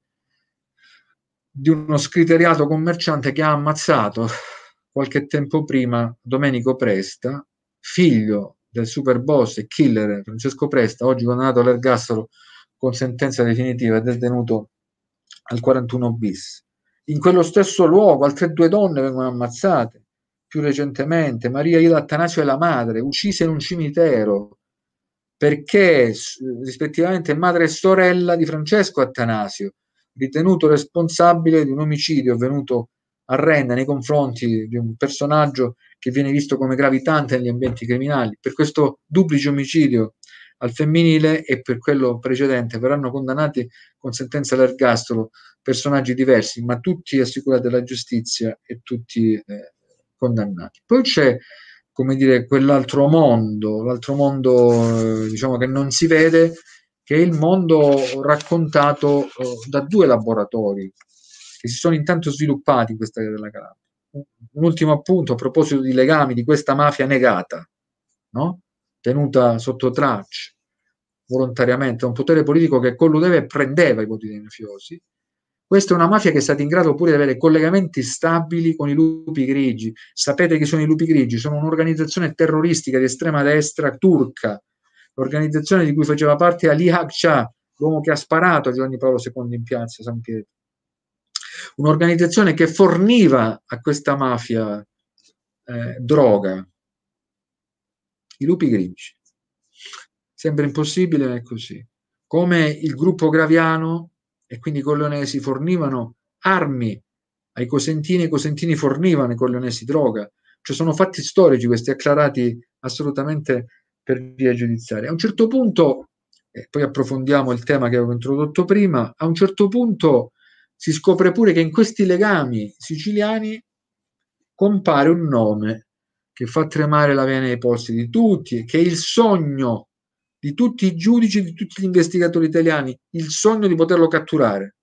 di uno scriteriato commerciante che ha ammazzato qualche tempo prima Domenico Presta, figlio del super boss e killer Francesco Presta, oggi condannato all'ergastolo con sentenza definitiva e detenuto al 41 bis. In quello stesso luogo altre due donne vengono ammazzate più recentemente, Maria Ida Attanasio è la madre, uccisa in un cimitero, perché rispettivamente madre e sorella di Francesco Attanasio, ritenuto responsabile di un omicidio avvenuto a Renna nei confronti di un personaggio che viene visto come gravitante negli ambienti criminali. Per questo duplice omicidio al femminile e per quello precedente verranno condannati con sentenza all'ergastolo personaggi diversi, ma tutti assicurati alla giustizia e tutti eh, condannati. Poi c'è, come dire, quell'altro mondo, l'altro mondo eh, diciamo che non si vede, che è il mondo raccontato eh, da due laboratori che si sono intanto sviluppati in questa area della Calabria. Un ultimo appunto a proposito di legami di questa mafia negata, no? tenuta sotto traccia volontariamente, un potere politico che colludeva e prendeva i voti dei mafiosi, questa è una mafia che è stata in grado pure di avere collegamenti stabili con i lupi grigi. Sapete chi sono i lupi grigi? Sono un'organizzazione terroristica di estrema destra turca, l'organizzazione di cui faceva parte Ali Akça, l'uomo che ha sparato a Giovanni Paolo II in piazza San Pietro. Un'organizzazione che forniva a questa mafia eh, droga, i lupi grigi. Sembra impossibile, è così. Come il gruppo Graviano e quindi i colleonesi fornivano armi ai cosentini e i cosentini fornivano i colleonesi droga. Cioè sono fatti storici questi acclarati assolutamente per via giudiziaria. A un certo punto, e poi approfondiamo il tema che avevo introdotto prima, a un certo punto si scopre pure che in questi legami siciliani compare un nome che fa tremare la vena ai polsi di tutti, che è il sogno di tutti i giudici e di tutti gli investigatori italiani il sogno di poterlo catturare.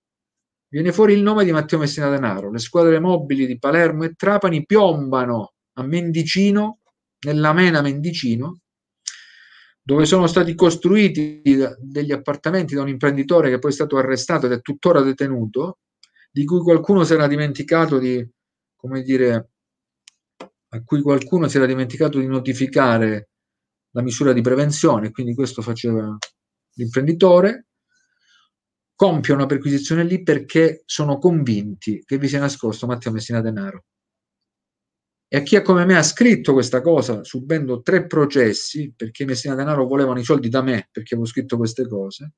Viene fuori il nome di Matteo Messina Denaro. Le squadre mobili di Palermo e Trapani piombano a Mendicino, nella mena Mendicino, dove sono stati costruiti degli appartamenti da un imprenditore che poi è stato arrestato ed è tuttora detenuto, di cui qualcuno si era dimenticato di, come dire, a cui qualcuno si era dimenticato di notificare la misura di prevenzione, quindi questo faceva l'imprenditore, compie una perquisizione lì perché sono convinti che vi sia nascosto Matteo Messina Denaro. E a chi è come me ha scritto questa cosa, subendo tre processi, perché Messina Denaro volevano i soldi da me, perché avevo scritto queste cose,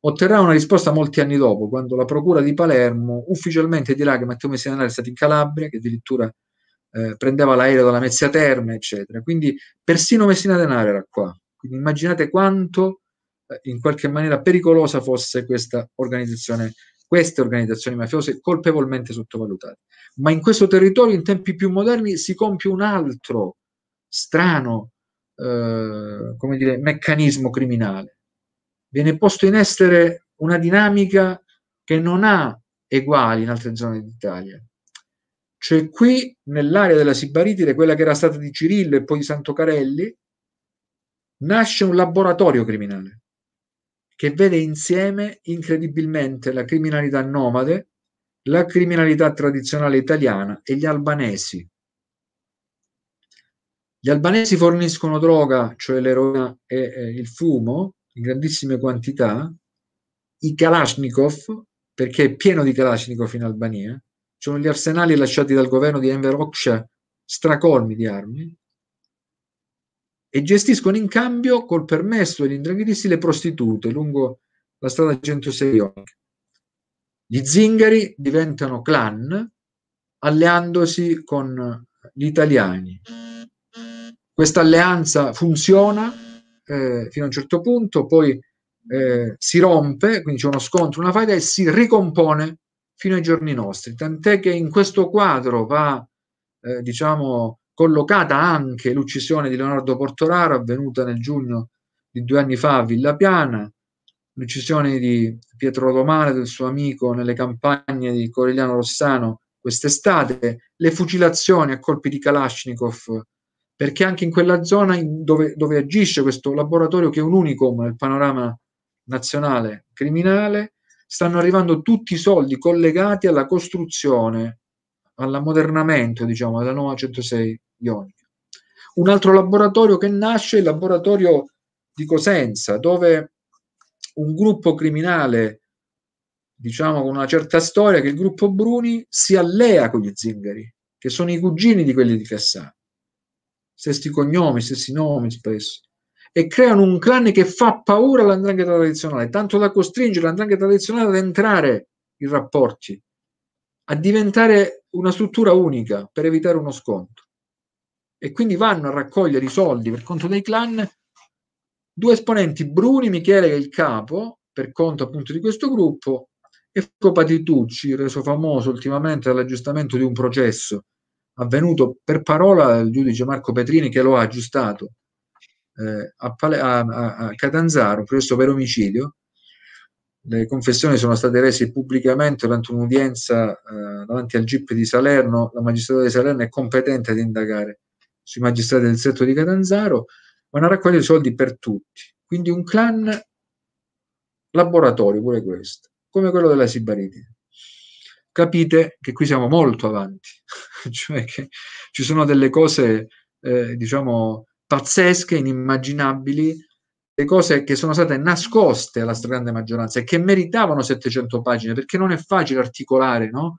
otterrà una risposta molti anni dopo, quando la Procura di Palermo ufficialmente dirà che Matteo Messina Denaro è stato in Calabria, che addirittura eh, prendeva l'aereo dalla Mezzia Terme, eccetera. Quindi persino Messina Denaro era qua. Quindi immaginate quanto eh, in qualche maniera pericolosa fosse questa organizzazione, queste organizzazioni mafiose colpevolmente sottovalutate. Ma in questo territorio, in tempi più moderni, si compie un altro strano eh, come dire, meccanismo criminale. Viene posto in essere una dinamica che non ha eguali in altre zone d'Italia cioè qui nell'area della Sibaritide, quella che era stata di Cirillo e poi di Santo Carelli, nasce un laboratorio criminale che vede insieme incredibilmente la criminalità nomade, la criminalità tradizionale italiana e gli albanesi. Gli albanesi forniscono droga, cioè l'eroina e, e il fumo, in grandissime quantità, i Kalashnikov, perché è pieno di Kalashnikov in Albania, sono gli arsenali lasciati dal governo di Enver Oksha, stracolmi di armi e gestiscono in cambio col permesso degli indranghetisti le prostitute lungo la strada 106 Gli zingari diventano clan alleandosi con gli italiani. Questa alleanza funziona eh, fino a un certo punto, poi eh, si rompe, quindi c'è uno scontro, una faida e si ricompone fino ai giorni nostri, tant'è che in questo quadro va, eh, diciamo, collocata anche l'uccisione di Leonardo Portoraro avvenuta nel giugno di due anni fa a Villapiana, l'uccisione di Pietro Romano e del suo amico, nelle campagne di Corigliano Rossano quest'estate, le fucilazioni a colpi di Kalashnikov, perché anche in quella zona dove, dove agisce questo laboratorio, che è un unicum nel panorama nazionale criminale, stanno arrivando tutti i soldi collegati alla costruzione, all'ammodernamento, diciamo, della nuova 106 ionica. Un altro laboratorio che nasce è il laboratorio di Cosenza, dove un gruppo criminale, diciamo con una certa storia, che è il gruppo Bruni, si allea con gli zingari, che sono i cugini di quelli di Cassà. Stessi cognomi, stessi nomi spesso e creano un clan che fa paura all'andrangheta tradizionale, tanto da costringere l'andrangheta tradizionale ad entrare in rapporti, a diventare una struttura unica per evitare uno scontro. E quindi vanno a raccogliere i soldi per conto dei clan due esponenti, Bruni Michele che è il capo, per conto appunto di questo gruppo, e Franco Patitucci, reso famoso ultimamente dall'aggiustamento di un processo avvenuto per parola del giudice Marco Petrini che lo ha aggiustato eh, a, Pale- a, a, Catanzaro questo per omicidio. Le confessioni sono state rese pubblicamente durante un'udienza eh, davanti al GIP di Salerno. La magistratura di Salerno è competente ad indagare sui magistrati del setto di Catanzaro, vanno a raccogliere soldi per tutti. Quindi un clan laboratorio pure questo, come quello della Sibaritide. Capite che qui siamo molto avanti, cioè che ci sono delle cose, eh, diciamo, pazzesche, inimmaginabili, le cose che sono state nascoste alla stragrande maggioranza e che meritavano 700 pagine, perché non è facile articolare no?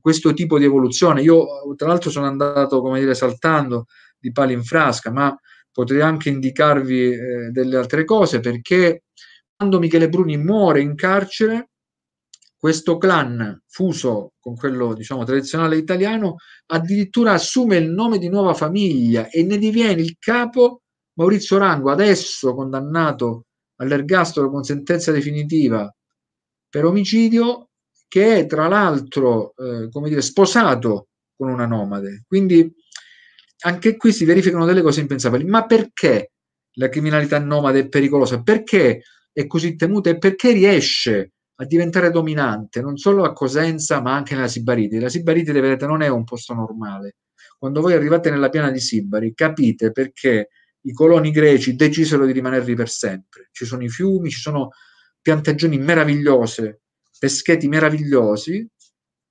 questo tipo di evoluzione. Io, tra l'altro, sono andato, come dire, saltando di pali in frasca, ma potrei anche indicarvi eh, delle altre cose, perché quando Michele Bruni muore in carcere, questo clan fuso con quello diciamo, tradizionale italiano addirittura assume il nome di nuova famiglia e ne diviene il capo Maurizio Rango, adesso condannato all'ergastolo con sentenza definitiva per omicidio, che è tra l'altro eh, come dire, sposato con una nomade. Quindi anche qui si verificano delle cose impensabili. Ma perché la criminalità nomade è pericolosa? Perché è così temuta e perché riesce a diventare dominante non solo a Cosenza ma anche nella Sibariti. La Sibariti, vedete, non è un posto normale. Quando voi arrivate nella piana di Sibari capite perché i coloni greci decisero di rimanervi per sempre. Ci sono i fiumi, ci sono piantagioni meravigliose, pescheti meravigliosi,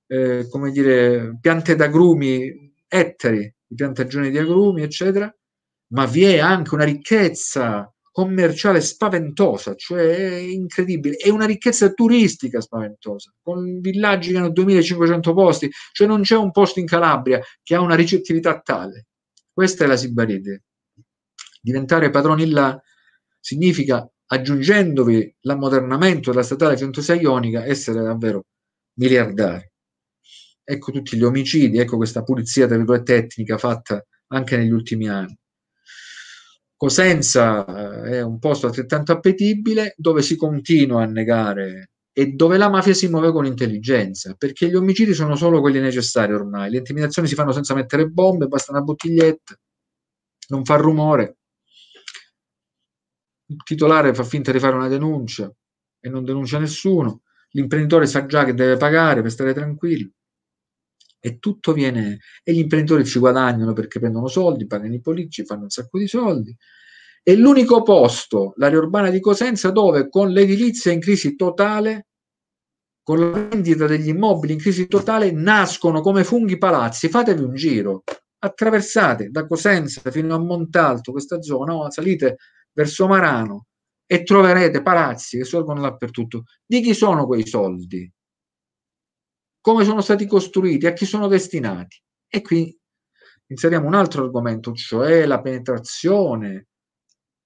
eh, come dire, piante d'agrumi, ettari di piantagioni di agrumi, eccetera, ma vi è anche una ricchezza commerciale spaventosa, cioè incredibile, è una ricchezza turistica spaventosa, con villaggi che hanno 2500 posti, cioè non c'è un posto in Calabria che ha una ricettività tale. Questa è la Sibaride. Diventare padroni là significa, aggiungendovi l'ammodernamento della statale 106 ionica, essere davvero miliardari. Ecco tutti gli omicidi, ecco questa pulizia, tra virgolette, etnica fatta anche negli ultimi anni Cosenza eh, è un posto altrettanto appetibile dove si continua a negare e dove la mafia si muove con intelligenza, perché gli omicidi sono solo quelli necessari ormai, le intimidazioni si fanno senza mettere bombe, basta una bottiglietta, non fa rumore, il titolare fa finta di fare una denuncia e non denuncia nessuno, l'imprenditore sa già che deve pagare per stare tranquillo e tutto viene e gli imprenditori ci guadagnano perché prendono soldi, pagano i politici, fanno un sacco di soldi. È l'unico posto, l'area urbana di Cosenza, dove con l'edilizia in crisi totale, con la vendita degli immobili in crisi totale, nascono come funghi palazzi. Fatevi un giro, attraversate da Cosenza fino a Montalto, questa zona, o oh, salite verso Marano e troverete palazzi che sorgono dappertutto. Di chi sono quei soldi? come sono stati costruiti, a chi sono destinati. E qui inseriamo un altro argomento, cioè la penetrazione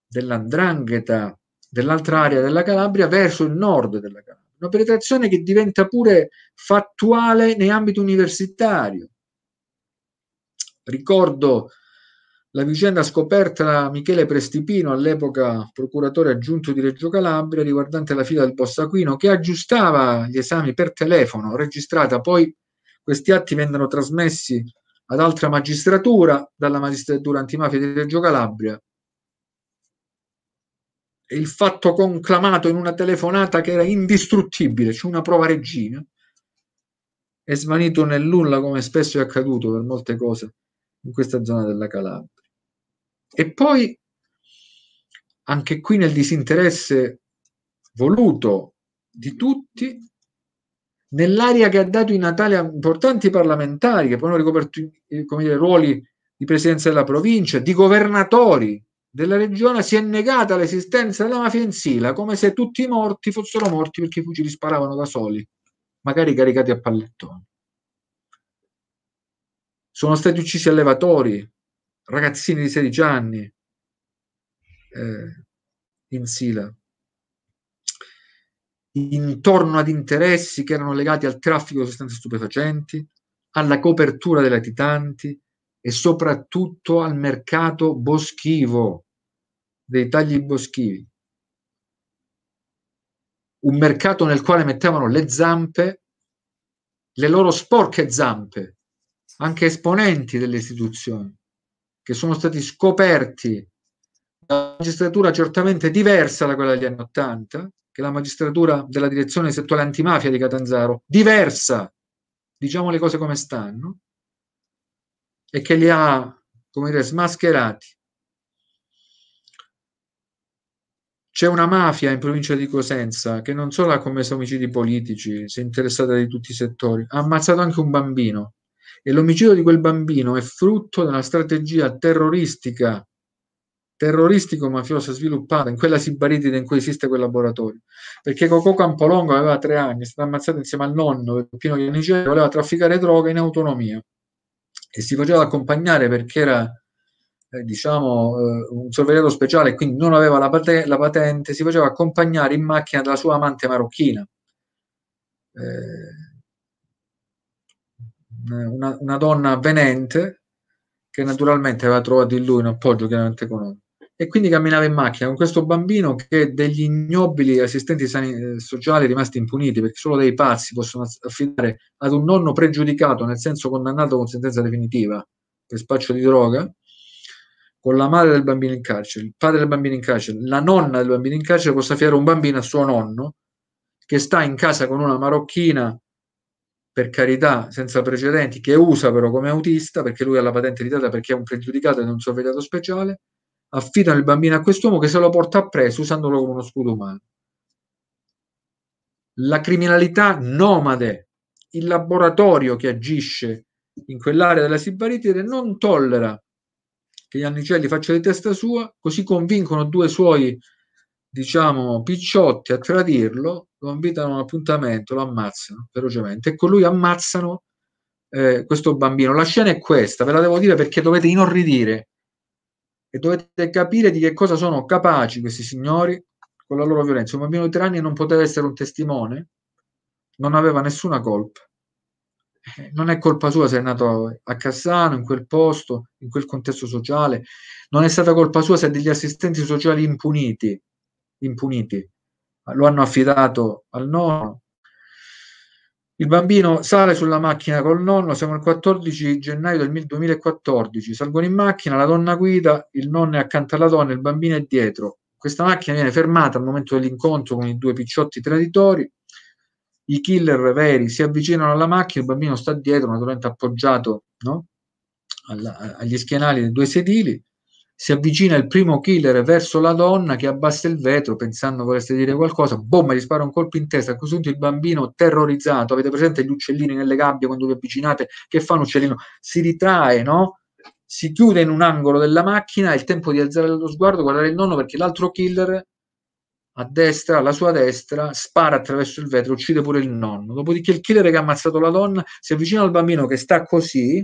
dell'andrangheta dell'altra area della Calabria verso il nord della Calabria. Una penetrazione che diventa pure fattuale in ambito universitario. Ricordo la vicenda scoperta da Michele Prestipino, all'epoca procuratore aggiunto di Reggio Calabria, riguardante la fila del Bossaquino, che aggiustava gli esami per telefono, registrata poi questi atti vennero trasmessi ad altra magistratura dalla magistratura antimafia di Reggio Calabria. E Il fatto conclamato in una telefonata che era indistruttibile, cioè una prova regina, è svanito nel nulla come spesso è accaduto per molte cose in questa zona della Calabria. E poi, anche qui nel disinteresse voluto di tutti, nell'area che ha dato i Natale a importanti parlamentari che poi hanno ricoperto eh, dire, ruoli di presidenza della provincia, di governatori della regione, si è negata l'esistenza della mafia in Sila, come se tutti i morti fossero morti perché i fucili sparavano da soli, magari caricati a pallettoni. Sono stati uccisi allevatori, ragazzini di 16 anni eh, in Sila, intorno ad interessi che erano legati al traffico di sostanze stupefacenti, alla copertura dei latitanti e soprattutto al mercato boschivo, dei tagli boschivi. Un mercato nel quale mettevano le zampe, le loro sporche zampe, anche esponenti delle istituzioni che sono stati scoperti da una magistratura certamente diversa da quella degli anni Ottanta, che è la magistratura della direzione settuale antimafia di Catanzaro, diversa, diciamo le cose come stanno, e che li ha, come dire, smascherati. C'è una mafia in provincia di Cosenza che non solo ha commesso omicidi politici, si è interessata di tutti i settori, ha ammazzato anche un bambino e l'omicidio di quel bambino è frutto di una strategia terroristica, terroristico-mafiosa sviluppata in quella Sibaritide in cui esiste quel laboratorio. Perché Coco Campolongo aveva tre anni, è stato ammazzato insieme al nonno, Pino Chianicero, voleva trafficare droga in autonomia e si faceva accompagnare perché era eh, diciamo eh, un sorvegliato speciale quindi non aveva la, pat- la, patente si faceva accompagnare in macchina dalla sua amante marocchina eh, una, una, donna avvenente che naturalmente aveva trovato in lui un appoggio chiaramente con economico. E quindi camminava in macchina con questo bambino che degli ignobili assistenti sani- eh, sociali rimasti impuniti, perché solo dei pazzi possono affidare ad un nonno pregiudicato, nel senso condannato con sentenza definitiva per spaccio di droga, con la madre del bambino in carcere, il padre del bambino in carcere, la nonna del bambino in carcere possa affidare un bambino a suo nonno che sta in casa con una marocchina per carità, senza precedenti, che usa però come autista, perché lui ha la patente ritata perché è un pregiudicato e non un sorvegliato speciale, affidano il bambino a quest'uomo che se lo porta appreso usandolo come uno scudo umano. La criminalità nomade, il laboratorio che agisce in quell'area della Sibaritide non tollera che Iannicelli faccia di testa sua, così convincono due suoi diciamo, Picciotti a tradirlo, lo invitano a un appuntamento, lo ammazzano velocemente e con lui ammazzano eh, questo bambino. La scena è questa, ve la devo dire perché dovete inorridire e dovete capire di che cosa sono capaci questi signori con la loro violenza. Un bambino di tre anni non poteva essere un testimone, non aveva nessuna colpa. Eh, non è colpa sua se è nato a Cassano, in quel posto, in quel contesto sociale, non è stata colpa sua se ha degli assistenti sociali impuniti, impuniti. Lo hanno affidato al nonno. Il bambino sale sulla macchina col nonno, siamo il 14 gennaio del 2014, salgono in macchina, la donna guida, il nonno è accanto alla donna, il bambino è dietro. Questa macchina viene fermata al momento dell'incontro con i due picciotti traditori, i killer veri si avvicinano alla macchina, il bambino sta dietro, naturalmente appoggiato no? agli schienali dei due sedili, si avvicina il primo killer verso la donna che abbassa il vetro pensando volesse dire qualcosa, bomba, gli spara un colpo in testa, a questo punto il bambino terrorizzato, avete presente gli uccellini nelle gabbie quando vi avvicinate, che fa un uccellino? Si ritrae, no? Si chiude in un angolo della macchina, è il tempo di alzare lo sguardo, guardare il nonno perché l'altro killer a destra, alla sua destra, spara attraverso il vetro, uccide pure il nonno. Dopodiché il killer che ha ammazzato la donna si avvicina al bambino che sta così,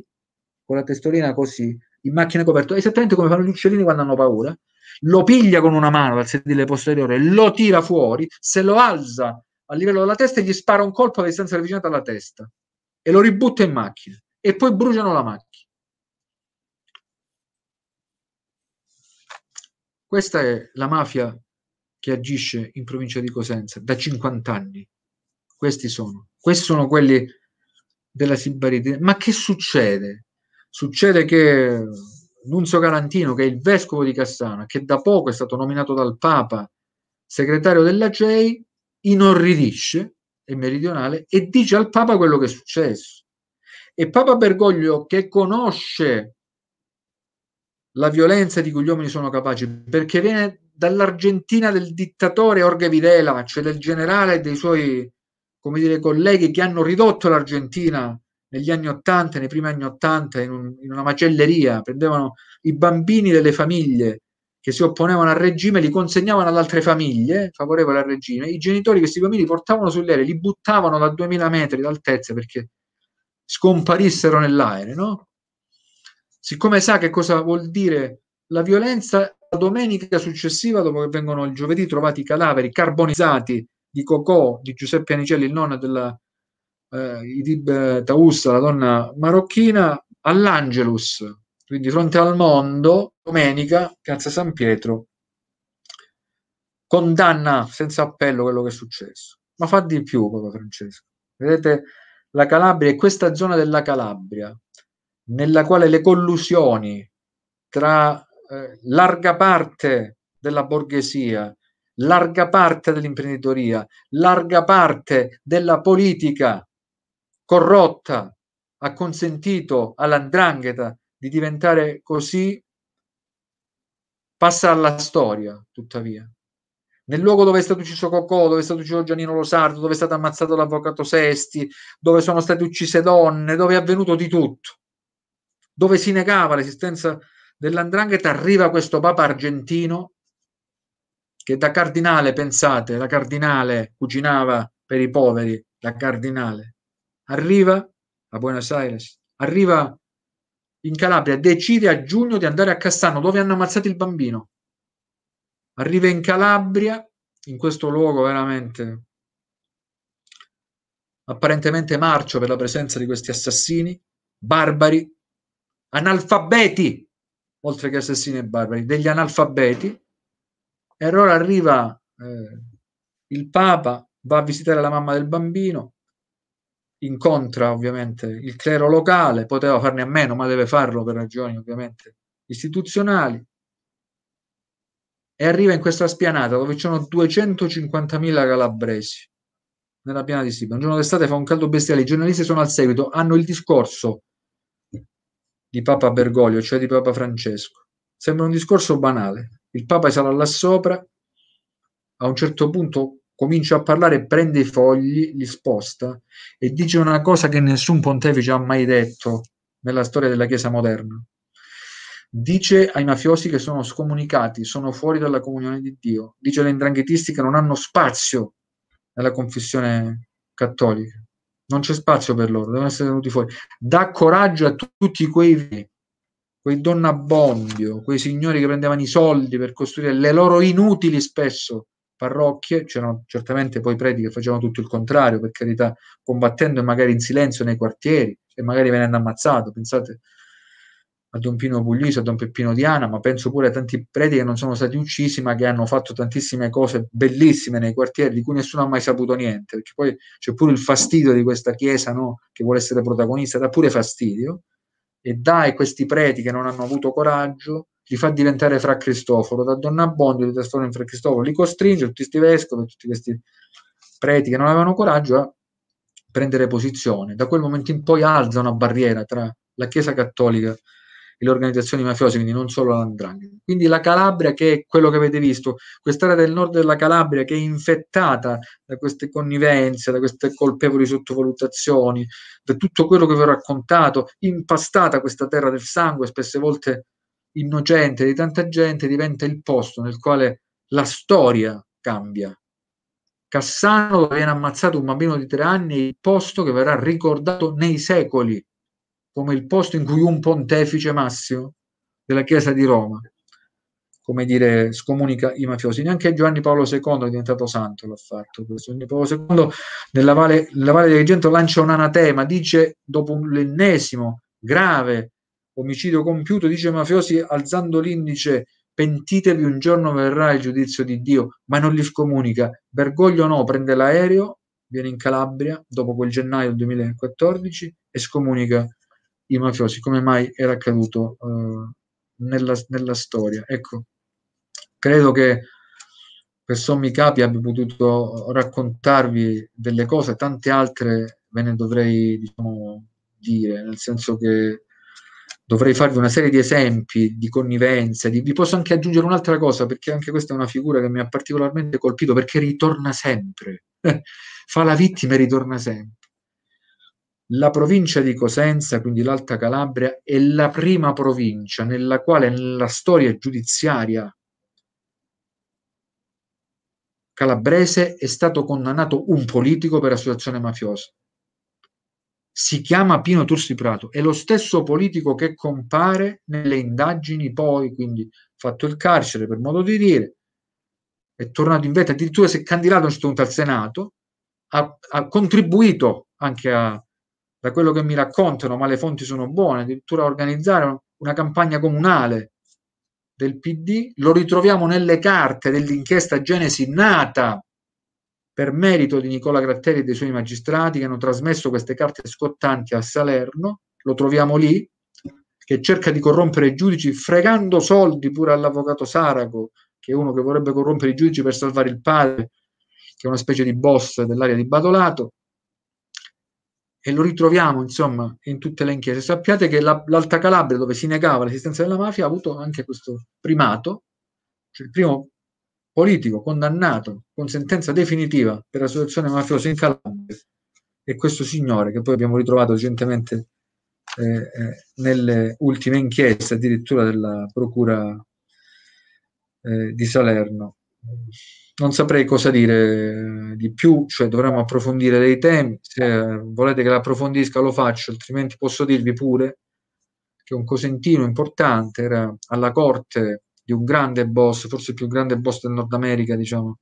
con la testolina così, in macchina coperta, esattamente come fanno gli uccellini quando hanno paura, lo piglia con una mano dal sedile posteriore, lo tira fuori, se lo alza a livello della testa e gli spara un colpo a distanza ravvicinata alla testa e lo ributta in macchina e poi bruciano la macchina. Questa è la mafia che agisce in provincia di Cosenza da 50 anni. Questi sono, questi sono quelli della Sibaride. Ma che succede? Succede che Nunzio Galantino, che è il vescovo di Cassano, che da poco è stato nominato dal Papa segretario della CEI, inorridisce, è meridionale, e dice al Papa quello che è successo. E Papa Bergoglio, che conosce la violenza di cui gli uomini sono capaci, perché viene dall'Argentina del dittatore Orge Videla, cioè del generale e dei suoi come dire, colleghi che hanno ridotto l'Argentina negli anni Ottanta, nei primi anni Ottanta, in, un, in, una macelleria, prendevano i bambini delle famiglie che si opponevano al regime, li consegnavano ad altre famiglie favorevoli al regime, i genitori questi bambini li portavano sull'aereo, li buttavano da 2000 metri d'altezza perché scomparissero nell'aereo, no? Siccome sa che cosa vuol dire la violenza, la domenica successiva, dopo che vengono il giovedì trovati i cadaveri carbonizzati di Cocò, di Giuseppe Anicelli, il nonno della, eh, Idib Taussa, la donna marocchina, all'Angelus, quindi fronte al mondo, domenica, piazza San Pietro, condanna senza appello quello che è successo. Ma fa di più, Papa Francesco. Vedete, la Calabria è questa zona della Calabria nella quale le collusioni tra eh, larga parte della borghesia, larga parte dell'imprenditoria, larga parte della politica corrotta ha consentito all'andrangheta di diventare così, passa alla storia, tuttavia. Nel luogo dove è stato ucciso Cocò, dove è stato ucciso Giannino Losardo, dove è stato ammazzato l'avvocato Sesti, dove sono state uccise donne, dove è avvenuto di tutto, dove si negava l'esistenza dell'andrangheta, arriva questo papa argentino che da cardinale, pensate, la cardinale cucinava per i poveri, la cardinale, arriva a Buenos Aires, arriva in Calabria, decide a giugno di andare a Cassano dove hanno ammazzato il bambino. Arriva in Calabria, in questo luogo veramente apparentemente marcio per la presenza di questi assassini, barbari, analfabeti, oltre che assassini e barbari, degli analfabeti. E allora arriva eh, il Papa, va a visitare la mamma del bambino, incontra ovviamente il clero locale, poteva farne a meno, ma deve farlo per ragioni ovviamente istituzionali. E arriva in questa spianata dove ci sono 250.000 calabresi nella piana di Sibia. Un giorno d'estate fa un caldo bestiale, i giornalisti sono al seguito, hanno il discorso di Papa Bergoglio, cioè di Papa Francesco. Sembra un discorso banale. Il Papa sarà là sopra, a un certo punto comincia a parlare, prende i fogli, li sposta e dice una cosa che nessun pontefice ha mai detto nella storia della Chiesa moderna. Dice ai mafiosi che sono scomunicati, sono fuori dalla comunione di Dio. Dice agli indranghetisti che non hanno spazio nella confessione cattolica. Non c'è spazio per loro, devono essere tenuti fuori. Dà coraggio a tutti quei, quei donna Bondio, quei signori che prendevano i soldi per costruire le loro inutili spesso parrocchie, c'erano certamente poi preti che facevano tutto il contrario, per carità, combattendo magari in silenzio nei quartieri e magari venendo ammazzato. Pensate a Don Pino Puglisi, a Don Peppino Diana, ma penso pure a tanti preti che non sono stati uccisi, ma che hanno fatto tantissime cose bellissime nei quartieri di cui nessuno ha mai saputo niente, perché poi c'è pure il fastidio di questa chiesa no? che vuole essere protagonista, dà pure fastidio, e dai questi preti che non hanno avuto coraggio li fa diventare fra Cristoforo, da Don Abbondio li trasforma in fra Cristoforo, li costringe tutti questi vescovi, tutti questi preti che non avevano coraggio a prendere posizione. Da quel momento in poi alza una barriera tra la Chiesa Cattolica e le organizzazioni mafiose, quindi non solo l'Andrangheta. Quindi la Calabria, che è quello che avete visto, quest'area del nord della Calabria che è infettata da queste connivenze, da queste colpevoli sottovalutazioni, da tutto quello che vi ho raccontato, impastata questa terra del sangue, spesse volte innocente di tanta gente diventa il posto nel quale la storia cambia. Cassano viene ammazzato un bambino di tre anni, il posto che verrà ricordato nei secoli come il posto in cui un pontefice Massimo della Chiesa di Roma, come dire, scomunica i mafiosi. Neanche Giovanni Paolo II è diventato santo, l'ha fatto. Giovanni Paolo II nella Valle, nella Valle dell'Egento lancia un anatema, dice dopo l'ennesimo grave omicidio compiuto, dice mafiosi alzando l'indice, pentitevi un giorno verrà il giudizio di Dio, ma non li scomunica. Bergoglio no, prende l'aereo, viene in Calabria dopo quel gennaio 2014 e scomunica i mafiosi, come mai era accaduto eh, nella, nella storia. Ecco, credo che per sommi capi abbia potuto raccontarvi delle cose, tante altre ve ne dovrei diciamo, dire, nel senso che dovrei farvi una serie di esempi di connivenze, di, vi posso anche aggiungere un'altra cosa perché anche questa è una figura che mi ha particolarmente colpito perché ritorna sempre, fa la vittima e ritorna sempre. La provincia di Cosenza, quindi l'Alta Calabria, è la prima provincia nella quale nella storia giudiziaria calabrese è stato condannato un politico per associazione mafiosa si chiama Pino Tursi Prato, è lo stesso politico che compare nelle indagini poi, quindi fatto il carcere per modo di dire, è tornato in vetta, addirittura si è candidato a un certo punto al Senato, ha, ha contribuito anche a, da quello che mi raccontano, ma le fonti sono buone, addirittura a organizzare una campagna comunale del PD, lo ritroviamo nelle carte dell'inchiesta Genesi nata per merito di Nicola Gratteri e dei suoi magistrati che hanno trasmesso queste carte scottanti a Salerno, lo troviamo lì, che cerca di corrompere i giudici fregando soldi pure all'avvocato Sarago, che è uno che vorrebbe corrompere i giudici per salvare il padre, che è una specie di boss dell'area di Badolato, e lo ritroviamo insomma in tutte le inchieste. Sappiate che la, l'Alta Calabria, dove si negava l'esistenza della mafia, ha avuto anche questo primato, cioè il primo politico condannato con sentenza definitiva per associazione mafiosa in Calabria e questo signore che poi abbiamo ritrovato recentemente eh, eh, nelle ultime inchieste addirittura della procura eh, di Salerno non saprei cosa dire eh, di più, cioè dovremmo approfondire dei temi, se eh, volete che l'approfondisca lo faccio, altrimenti posso dirvi pure che un cosentino importante era alla corte di un grande boss, forse il più grande boss del Nord America, diciamo,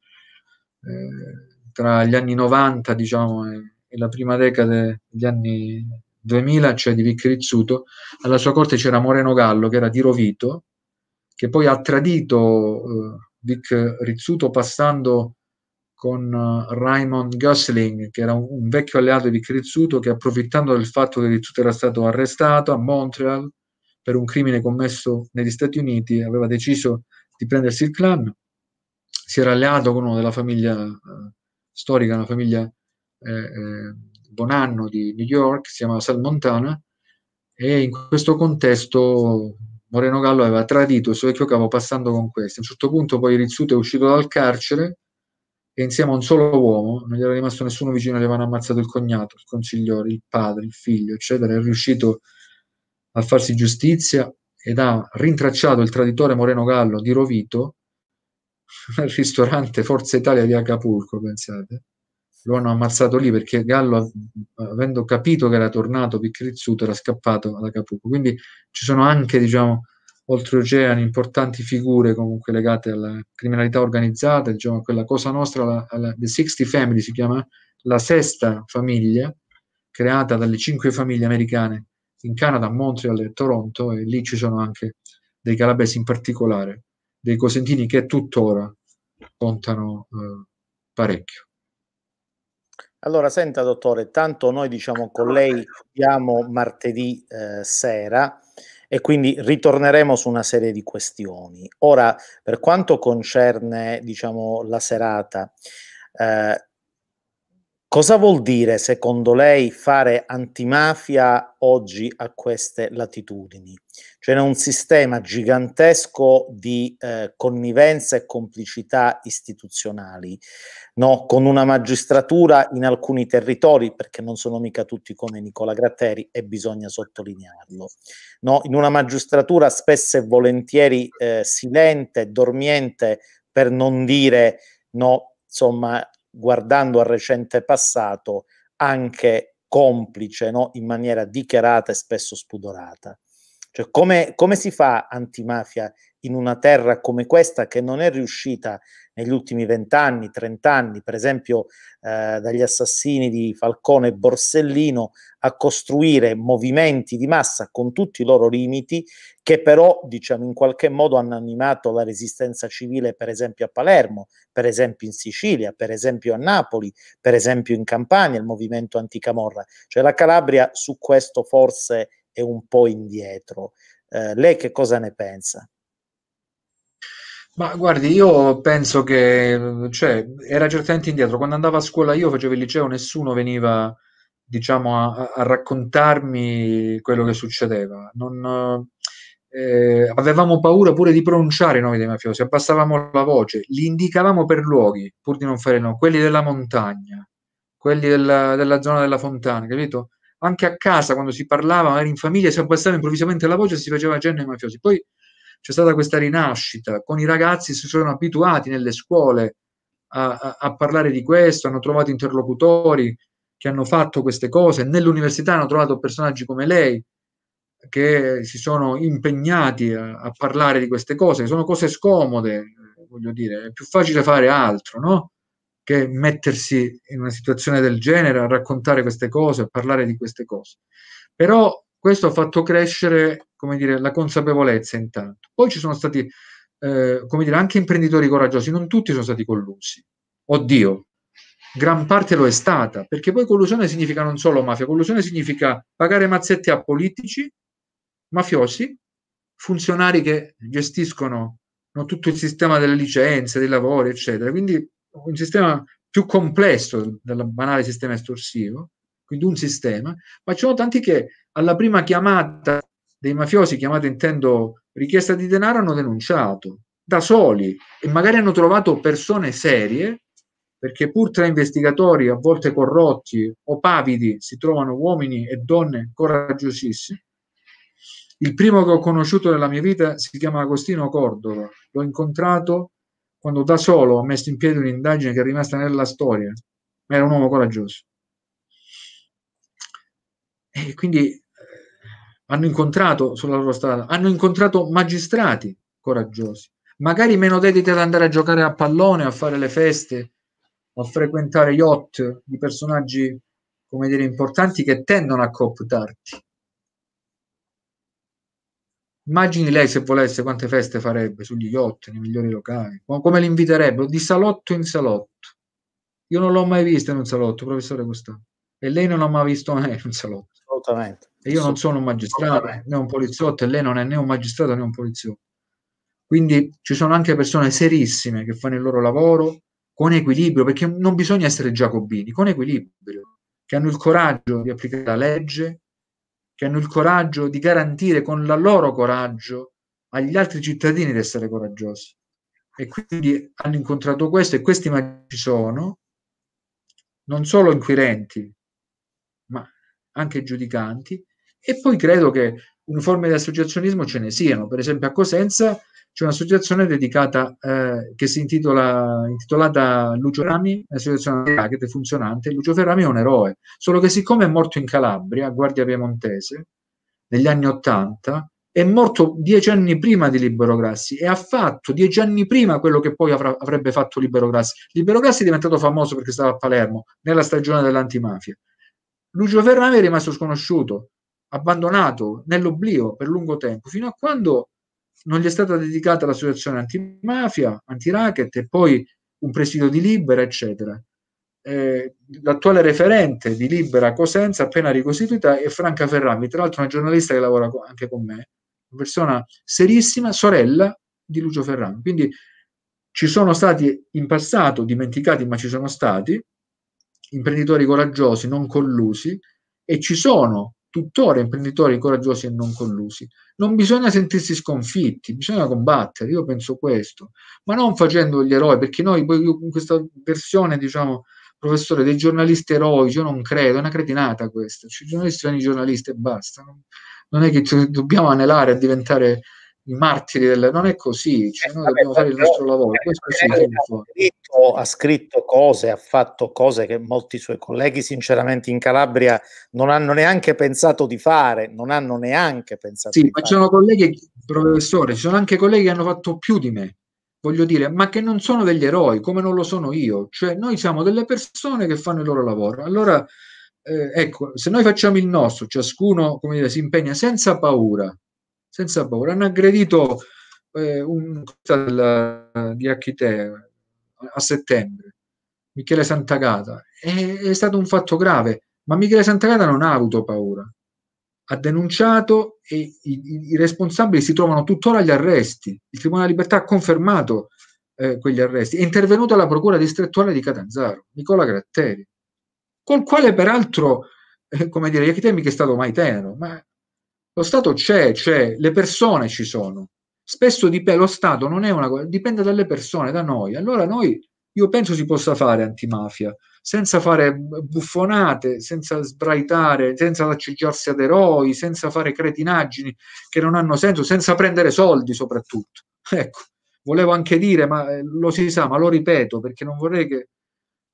eh, tra gli anni 90 diciamo, e, e, la prima decade degli anni 2000, cioè di Vic Rizzuto, alla sua corte c'era Moreno Gallo, che era di Rovito, che poi ha tradito eh, Vic Rizzuto passando con eh, Raymond Gosling, che era un, un, vecchio alleato di Vic Rizzuto, che approfittando del fatto che Rizzuto era stato arrestato a Montreal, per un crimine commesso negli Stati Uniti, aveva deciso di prendersi il clan, si era alleato con uno della famiglia eh, storica, una famiglia eh, eh Bonanno di New York, si chiamava Sal Montana, e in questo contesto Moreno Gallo aveva tradito il suo vecchio capo passando con questo. A un certo punto poi Rizzuto è uscito dal carcere e insieme a un solo uomo, non gli era rimasto nessuno vicino, gli avevano ammazzato il cognato, il consigliore, il padre, il figlio, eccetera, è riuscito a a farsi giustizia ed ha rintracciato il traditore Moreno Gallo di Rovito al ristorante Forza Italia di Acapulco, pensate. Lo hanno ammazzato lì perché Gallo, avendo capito che era tornato picchrizzuto, era scappato ad Acapulco. Quindi ci sono anche, diciamo, oltreoceani importanti figure comunque legate alla criminalità organizzata, diciamo, a quella cosa nostra, la, alla, The 60 Family si chiama, la sesta famiglia creata dalle cinque famiglie americane in Canada, a Montreal e Toronto, e lì ci sono anche dei calabresi in particolare, dei cosentini che tuttora contano eh, parecchio. Allora, senta dottore, tanto noi diciamo con lei abbiamo martedì eh, sera e quindi ritorneremo su una serie di questioni. Ora, per quanto concerne diciamo, la serata, eh, Cosa vuol dire, secondo lei, fare antimafia oggi a queste latitudini? Cioè in un sistema gigantesco di eh, connivenza e complicità istituzionali, no? con una magistratura in alcuni territori, perché non sono mica tutti come Nicola Gratteri e bisogna sottolinearlo, no? in una magistratura spesso e volentieri eh, silente, dormiente, per non dire no, insomma, guardando al recente passato, anche complice no? in maniera dichiarata e spesso spudorata. Cioè, come, come si fa antimafia in una terra come questa che non è riuscita negli ultimi vent'anni, trent'anni, per esempio eh, dagli assassini di Falcone e Borsellino, a costruire movimenti di massa con tutti i loro limiti, che però diciamo in qualche modo hanno animato la resistenza civile, per esempio a Palermo, per esempio in Sicilia, per esempio a Napoli, per esempio in Campania, il movimento anticamorra. Cioè la Calabria su questo forse è un po' indietro. Eh, lei che cosa ne pensa? Ma guardi, io penso che, cioè, era certamente indietro. Quando andavo a scuola io facevo il liceo, nessuno veniva, diciamo, a, a raccontarmi quello che succedeva. Non, eh, avevamo paura pure di pronunciare i nomi dei mafiosi, abbassavamo la voce, li indicavamo per luoghi, pur di non fare nomi, quelli della montagna, quelli della, della zona della fontana, capito? Anche a casa, quando si parlava, magari in famiglia, si abbassava improvvisamente la voce e si faceva cenno ai mafiosi. Poi c'è stata questa rinascita, con i ragazzi si sono abituati nelle scuole a, a, a parlare di questo, hanno trovato interlocutori che hanno fatto queste cose, nell'università hanno trovato personaggi come lei che si sono impegnati a, a parlare di queste cose, sono cose scomode, voglio dire, è più facile fare altro, no? Che mettersi in una situazione del genere a raccontare queste cose, a parlare di queste cose. Però questo ha fatto crescere dire, la consapevolezza intanto. Poi ci sono stati eh, dire, anche imprenditori coraggiosi, non tutti sono stati collusi. Oddio, gran parte lo è stata, perché poi collusione significa non solo mafia, collusione significa pagare mazzetti a politici, mafiosi, funzionari che gestiscono no, tutto il sistema delle licenze, dei lavori, eccetera. Quindi un sistema più complesso del banale sistema estorsivo quindi un sistema, ma ci sono tanti che alla prima chiamata dei mafiosi, chiamata intendo richiesta di denaro, hanno denunciato da soli e magari hanno trovato persone serie, perché pur tra investigatori a volte corrotti o pavidi si trovano uomini e donne coraggiosissimi. Il primo che ho conosciuto nella mia vita si chiama Agostino Cordova, l'ho incontrato quando da solo ho messo in piedi un'indagine che è rimasta nella storia, ma era un uomo coraggioso. E quindi eh, hanno incontrato sulla loro strada, hanno incontrato magistrati coraggiosi, magari meno dediti ad andare a giocare a pallone, a fare le feste, a frequentare yacht di personaggi, come dire, importanti che tendono a cooptarti. Immagini lei se volesse quante feste farebbe sugli yacht, nei migliori locali, come li inviterebbero, di salotto in salotto. Io non l'ho mai vista in un salotto, professore Gustavo, e lei non l'ha mai visto mai in un salotto assolutamente. E io non sono un magistrato né un poliziotto e lei non è né un magistrato né un poliziotto. Quindi ci sono anche persone serissime che fanno il loro lavoro con equilibrio, perché non bisogna essere giacobini, con equilibrio, che hanno il coraggio di applicare la legge, che hanno il coraggio di garantire con il loro coraggio agli altri cittadini di essere coraggiosi. E quindi hanno incontrato questo e questi magistrati ci sono non solo inquirenti, anche giudicanti, e poi credo che uniformi di associazionismo ce ne siano, per esempio a Cosenza c'è un'associazione dedicata eh, che si intitola intitolata Lucio Ferrami, che è funzionante, Lucio Ferrami è un eroe, solo che siccome è morto in Calabria, a Guardia Piemontese, negli anni Ottanta, è morto dieci anni prima di Libero Grassi e ha fatto dieci anni prima quello che poi avrebbe fatto Libero Grassi. Libero Grassi è diventato famoso perché stava a Palermo nella stagione dell'antimafia. Lucio Ferrame è rimasto sconosciuto, abbandonato nell'oblio per lungo tempo, fino a quando non gli è stata dedicata l'associazione antimafia, antiracket e poi un presidio di Libera, eccetera. Eh, l'attuale referente di Libera Cosenza, appena ricostituita, è Franca Ferrami, tra l'altro una giornalista che lavora co- anche con me, una persona serissima, sorella di Lucio Ferrami. Quindi ci sono stati in passato dimenticati, ma ci sono stati imprenditori coraggiosi non collusi e ci sono tuttora imprenditori coraggiosi e non collusi. Non bisogna sentirsi sconfitti, bisogna combattere, io penso questo, ma non facendo gli eroi, perché noi poi in questa versione, diciamo, professore, dei giornalisti eroi, io non credo, è una cretinata questa, cioè, i giornalisti sono i giornalisti e basta, non, è che dobbiamo anelare a diventare i martiri del... non è così, cioè eh, noi dobbiamo fare il nostro lavoro. Eh, eh, sì, ha, scritto, ha scritto cose, ha fatto cose che molti suoi colleghi sinceramente in Calabria non hanno neanche pensato di fare, non hanno neanche pensato sì, di ma fare. Ci sono colleghi, professore, ci sono anche colleghi che hanno fatto più di me, voglio dire, ma che non sono degli eroi, come non lo sono io, cioè noi siamo delle persone che fanno il loro lavoro. Allora, eh, ecco, se noi facciamo il nostro, ciascuno come dire, si impegna senza paura, senza paura. Hanno aggredito eh, un del, eh, di Achiteo a settembre, Michele Santagata. È, è stato un fatto grave, ma Michele Santagata non ha avuto paura. Ha denunciato e i, i, i responsabili si trovano tuttora agli arresti. Il Tribunale di Libertà ha confermato eh, quegli arresti. È intervenuta la procura distrettuale di Catanzaro, Nicola Gratteri, col quale peraltro, eh, come dire, gli Achitemi che è stato mai tenero, ma lo Stato c'è, c'è, le persone ci sono. Spesso dipende, lo Stato non è una cosa, dipende dalle persone, da noi. Allora noi, io penso si possa fare antimafia, senza fare buffonate, senza sbraitare, senza acceggiarsi ad eroi, senza fare cretinaggini che non hanno senso, senza prendere soldi soprattutto. Ecco, volevo anche dire, ma eh, lo si sa, ma lo ripeto perché non vorrei che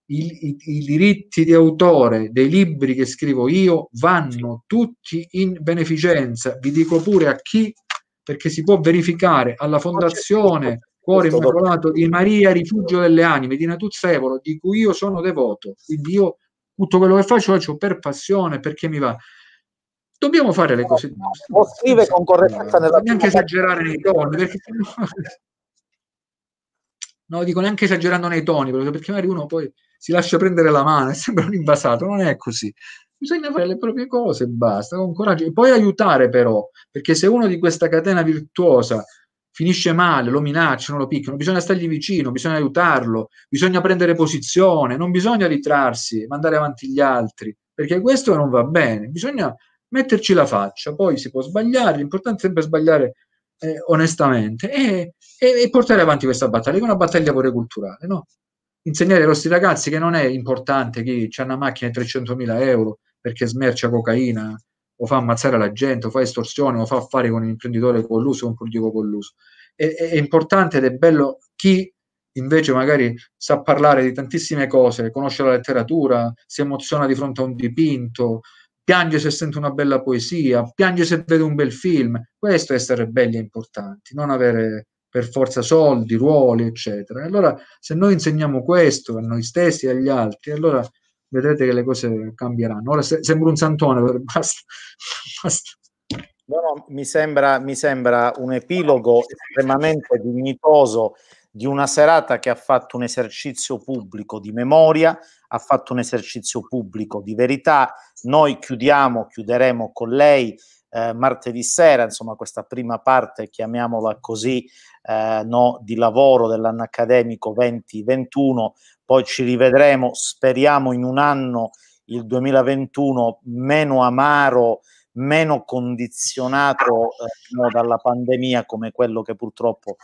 i, i, i, diritti di autore dei libri che scrivo io vanno tutti in beneficenza. Vi dico pure a chi, perché si può verificare alla Fondazione Cuore Immacolato di Maria Rifugio delle Anime di Evolo, di cui io sono devoto. Quindi io tutto quello che faccio lo faccio per passione, perché mi va. Dobbiamo fare le cose giuste. O scrive con correttezza nella neanche esagerare nei toni, perché non lo dico neanche esagerando nei toni, perché magari uno poi si lascia prendere la mano e sembra un invasato, non è così. Bisogna fare le proprie cose e basta, con coraggio. E poi aiutare però, perché se uno di questa catena virtuosa finisce male, lo minacciano, lo picchiano, bisogna stargli vicino, bisogna aiutarlo, bisogna prendere posizione, non bisogna ritrarsi, mandare avanti gli altri, perché questo non va bene, bisogna metterci la faccia, poi si può sbagliare, l'importante è sempre sbagliare eh, onestamente, e, e, e, portare avanti questa battaglia, che è una battaglia pure culturale, no? Insegnare ai nostri ragazzi che non è importante chi ha una macchina di 300.000 euro perché smercia cocaina o fa ammazzare la gente o fa estorsione o fa affari con un imprenditore colluso o un politico colluso. È, è importante ed è bello chi invece magari sa parlare di tantissime cose, conosce la letteratura, si emoziona di fronte a un dipinto, piange se sente una bella poesia, piange se vede un bel film. Questo è essere belli e importanti, non avere per forza soldi, ruoli, eccetera. Allora, se noi insegniamo questo a noi stessi e agli altri, allora vedrete che le cose cambieranno. Ora se, sembra un santone, basta. basta. No, mi, sembra, mi sembra un epilogo estremamente dignitoso di una serata che ha fatto un esercizio pubblico di memoria, ha fatto un esercizio pubblico di verità. Noi chiudiamo, chiuderemo con lei eh, martedì sera, insomma questa prima parte, chiamiamola così, eh, no, di lavoro dell'anno accademico 2021, poi ci rivedremo, speriamo in un anno, il 2021, meno amaro meno condizionato eh, no, dalla pandemia come quello che purtroppo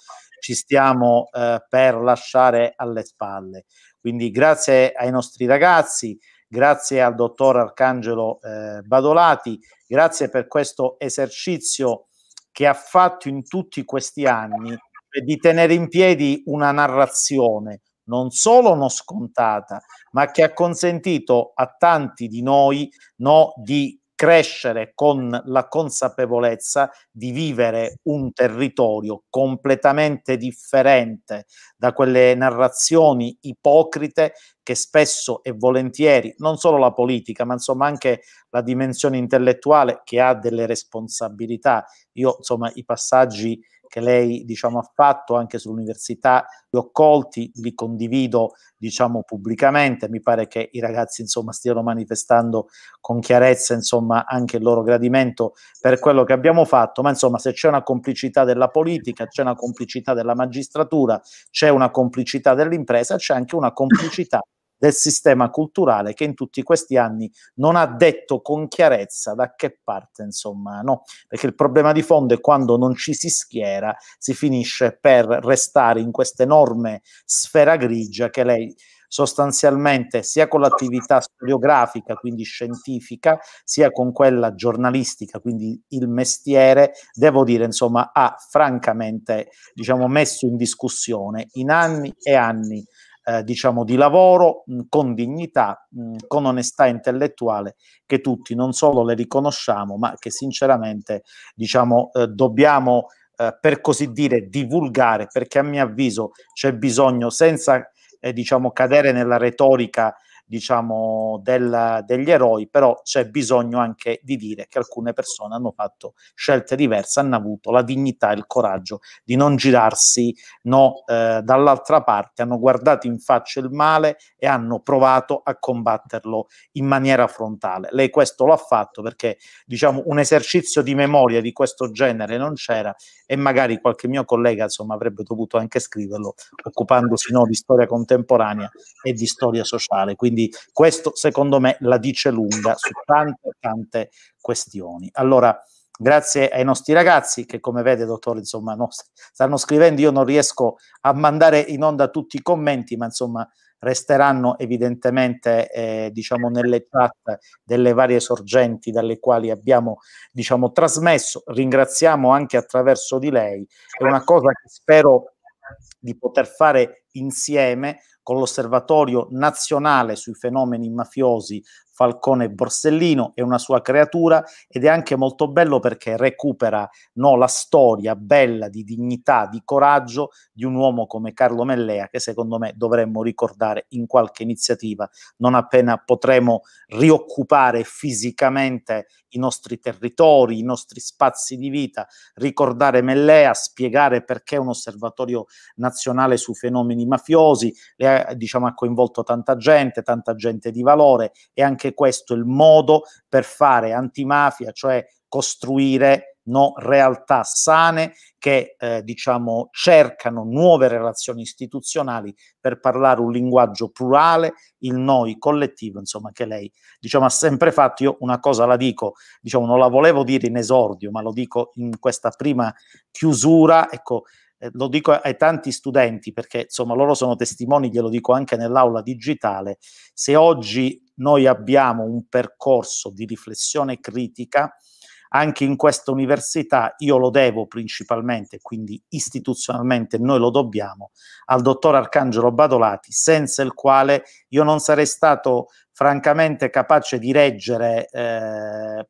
ci stiamo eh, per lasciare alle spalle. Quindi grazie ai nostri ragazzi, grazie al dottor Arcangelo eh, Badolati, grazie per questo esercizio che ha fatto in tutti questi anni di tenere in piedi una narrazione non solo non scontata, ma che ha consentito a tanti di noi no, di crescere con la consapevolezza di vivere un territorio completamente differente da quelle narrazioni ipocrite che spesso e volentieri, non solo la politica, ma insomma anche la dimensione intellettuale che ha delle responsabilità. Io insomma i passaggi che lei diciamo, ha fatto anche sull'università, li ho colti, li condivido diciamo, pubblicamente, mi pare che i ragazzi insomma, stiano manifestando con chiarezza insomma, anche il loro gradimento per quello che abbiamo fatto, ma insomma se c'è una complicità della politica, c'è una complicità della magistratura, c'è una complicità dell'impresa, c'è anche una complicità del sistema culturale che in tutti questi anni non ha detto con chiarezza da che parte, insomma, no, perché il problema di fondo è quando non ci si schiera, si finisce per restare in questa enorme sfera grigia che lei sostanzialmente sia con l'attività storiografica, quindi scientifica, sia con quella giornalistica, quindi il mestiere, devo dire, insomma, ha francamente diciamo, messo in discussione in anni e anni eh, diciamo, di lavoro mh, con dignità, mh, con onestà intellettuale che tutti non solo le riconosciamo, ma che sinceramente diciamo, eh, dobbiamo eh, per così dire divulgare, perché a mio avviso c'è bisogno, senza eh, diciamo, cadere nella retorica diciamo, del, degli eroi, però c'è bisogno anche di dire che alcune persone hanno fatto scelte diverse, hanno avuto la dignità e il coraggio di non girarsi no, eh, dall'altra parte, hanno guardato in faccia il male e hanno provato a combatterlo in maniera frontale. Lei questo lo ha fatto perché diciamo, un esercizio di memoria di questo genere non c'era e magari qualche mio collega insomma, avrebbe dovuto anche scriverlo occupandosi no, di storia contemporanea e di storia sociale. Quindi quindi questo secondo me la dice lunga su tante, tante questioni. Allora, grazie ai nostri ragazzi che come vede dottore insomma no, stanno scrivendo, io non riesco a mandare in onda tutti i commenti, ma insomma resteranno evidentemente eh, diciamo nelle chat delle varie sorgenti dalle quali abbiamo diciamo trasmesso ringraziamo anche attraverso di lei è una cosa che spero di poter fare insieme con l'Osservatorio nazionale sui fenomeni mafiosi Falcone Borsellino, è una sua creatura ed è anche molto bello perché recupera no, la storia bella di dignità, di coraggio di un uomo come Carlo Mellea che secondo me dovremmo ricordare in qualche iniziativa non appena potremo rioccupare fisicamente i nostri territori, i nostri spazi di vita, ricordare Mellea, spiegare perché un osservatorio nazionale sui fenomeni quindi mafiosi, ha, diciamo, ha coinvolto tanta gente, tanta gente di valore e anche questo è il modo per fare antimafia, cioè costruire no, realtà sane che eh, diciamo, cercano nuove relazioni istituzionali per parlare un linguaggio plurale, il noi collettivo, insomma, che lei diciamo, ha sempre fatto. Io una cosa la dico, diciamo, non la volevo dire in esordio, ma lo dico in questa prima chiusura. Ecco, eh, lo dico ai tanti studenti perché insomma loro sono testimoni, glielo dico anche nell'aula digitale, se oggi noi abbiamo un percorso di riflessione critica, anche in questa università io lo devo principalmente, quindi istituzionalmente noi lo dobbiamo, al dottor Arcangelo Badolati, senza il quale io non sarei stato francamente capace di reggere, eh,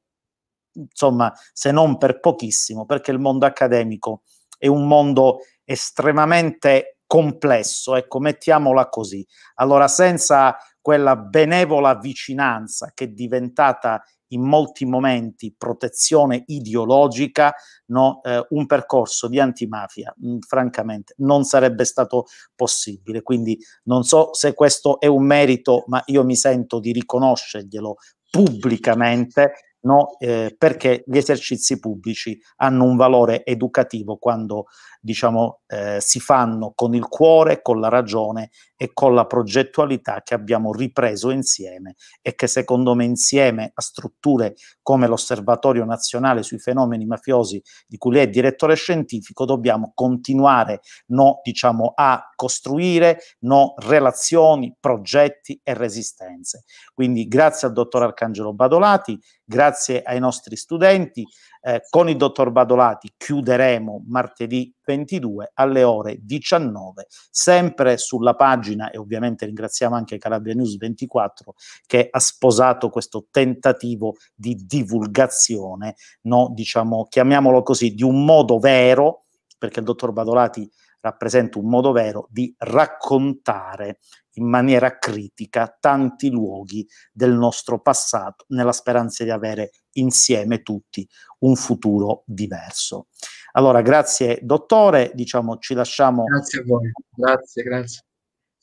insomma, se non per pochissimo, perché il mondo accademico è un mondo estremamente complesso, ecco, mettiamola così. Allora, senza quella benevola vicinanza che è diventata in molti momenti protezione ideologica, no, eh, un percorso di antimafia, mh, mm, francamente, non sarebbe stato possibile. Quindi non so se questo è un merito, ma io mi sento di riconoscerglielo pubblicamente no? eh, perché gli esercizi pubblici hanno un valore educativo quando diciamo, eh, si fanno con il cuore, con la ragione e con la progettualità che abbiamo ripreso insieme e che secondo me insieme a strutture come l'Osservatorio Nazionale sui fenomeni mafiosi di cui lei è direttore scientifico dobbiamo continuare no, diciamo, a costruire no, relazioni, progetti e resistenze. Quindi grazie al dottor Arcangelo Badolati, grazie ai nostri studenti. Eh, con il dottor Badolati chiuderemo martedì 22 alle ore 19, sempre sulla pagina pagina e ovviamente ringraziamo anche Calabria News 24 che ha sposato questo tentativo di divulgazione, no, diciamo, chiamiamolo così, di un modo vero, perché il dottor Badolati rappresenta un modo vero di raccontare in maniera critica tanti luoghi del nostro passato nella speranza di avere insieme tutti un futuro diverso. Allora, grazie dottore, diciamo ci lasciamo. Grazie a voi, grazie, grazie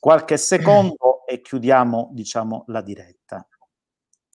qualche secondo e chiudiamo diciamo, la diretta.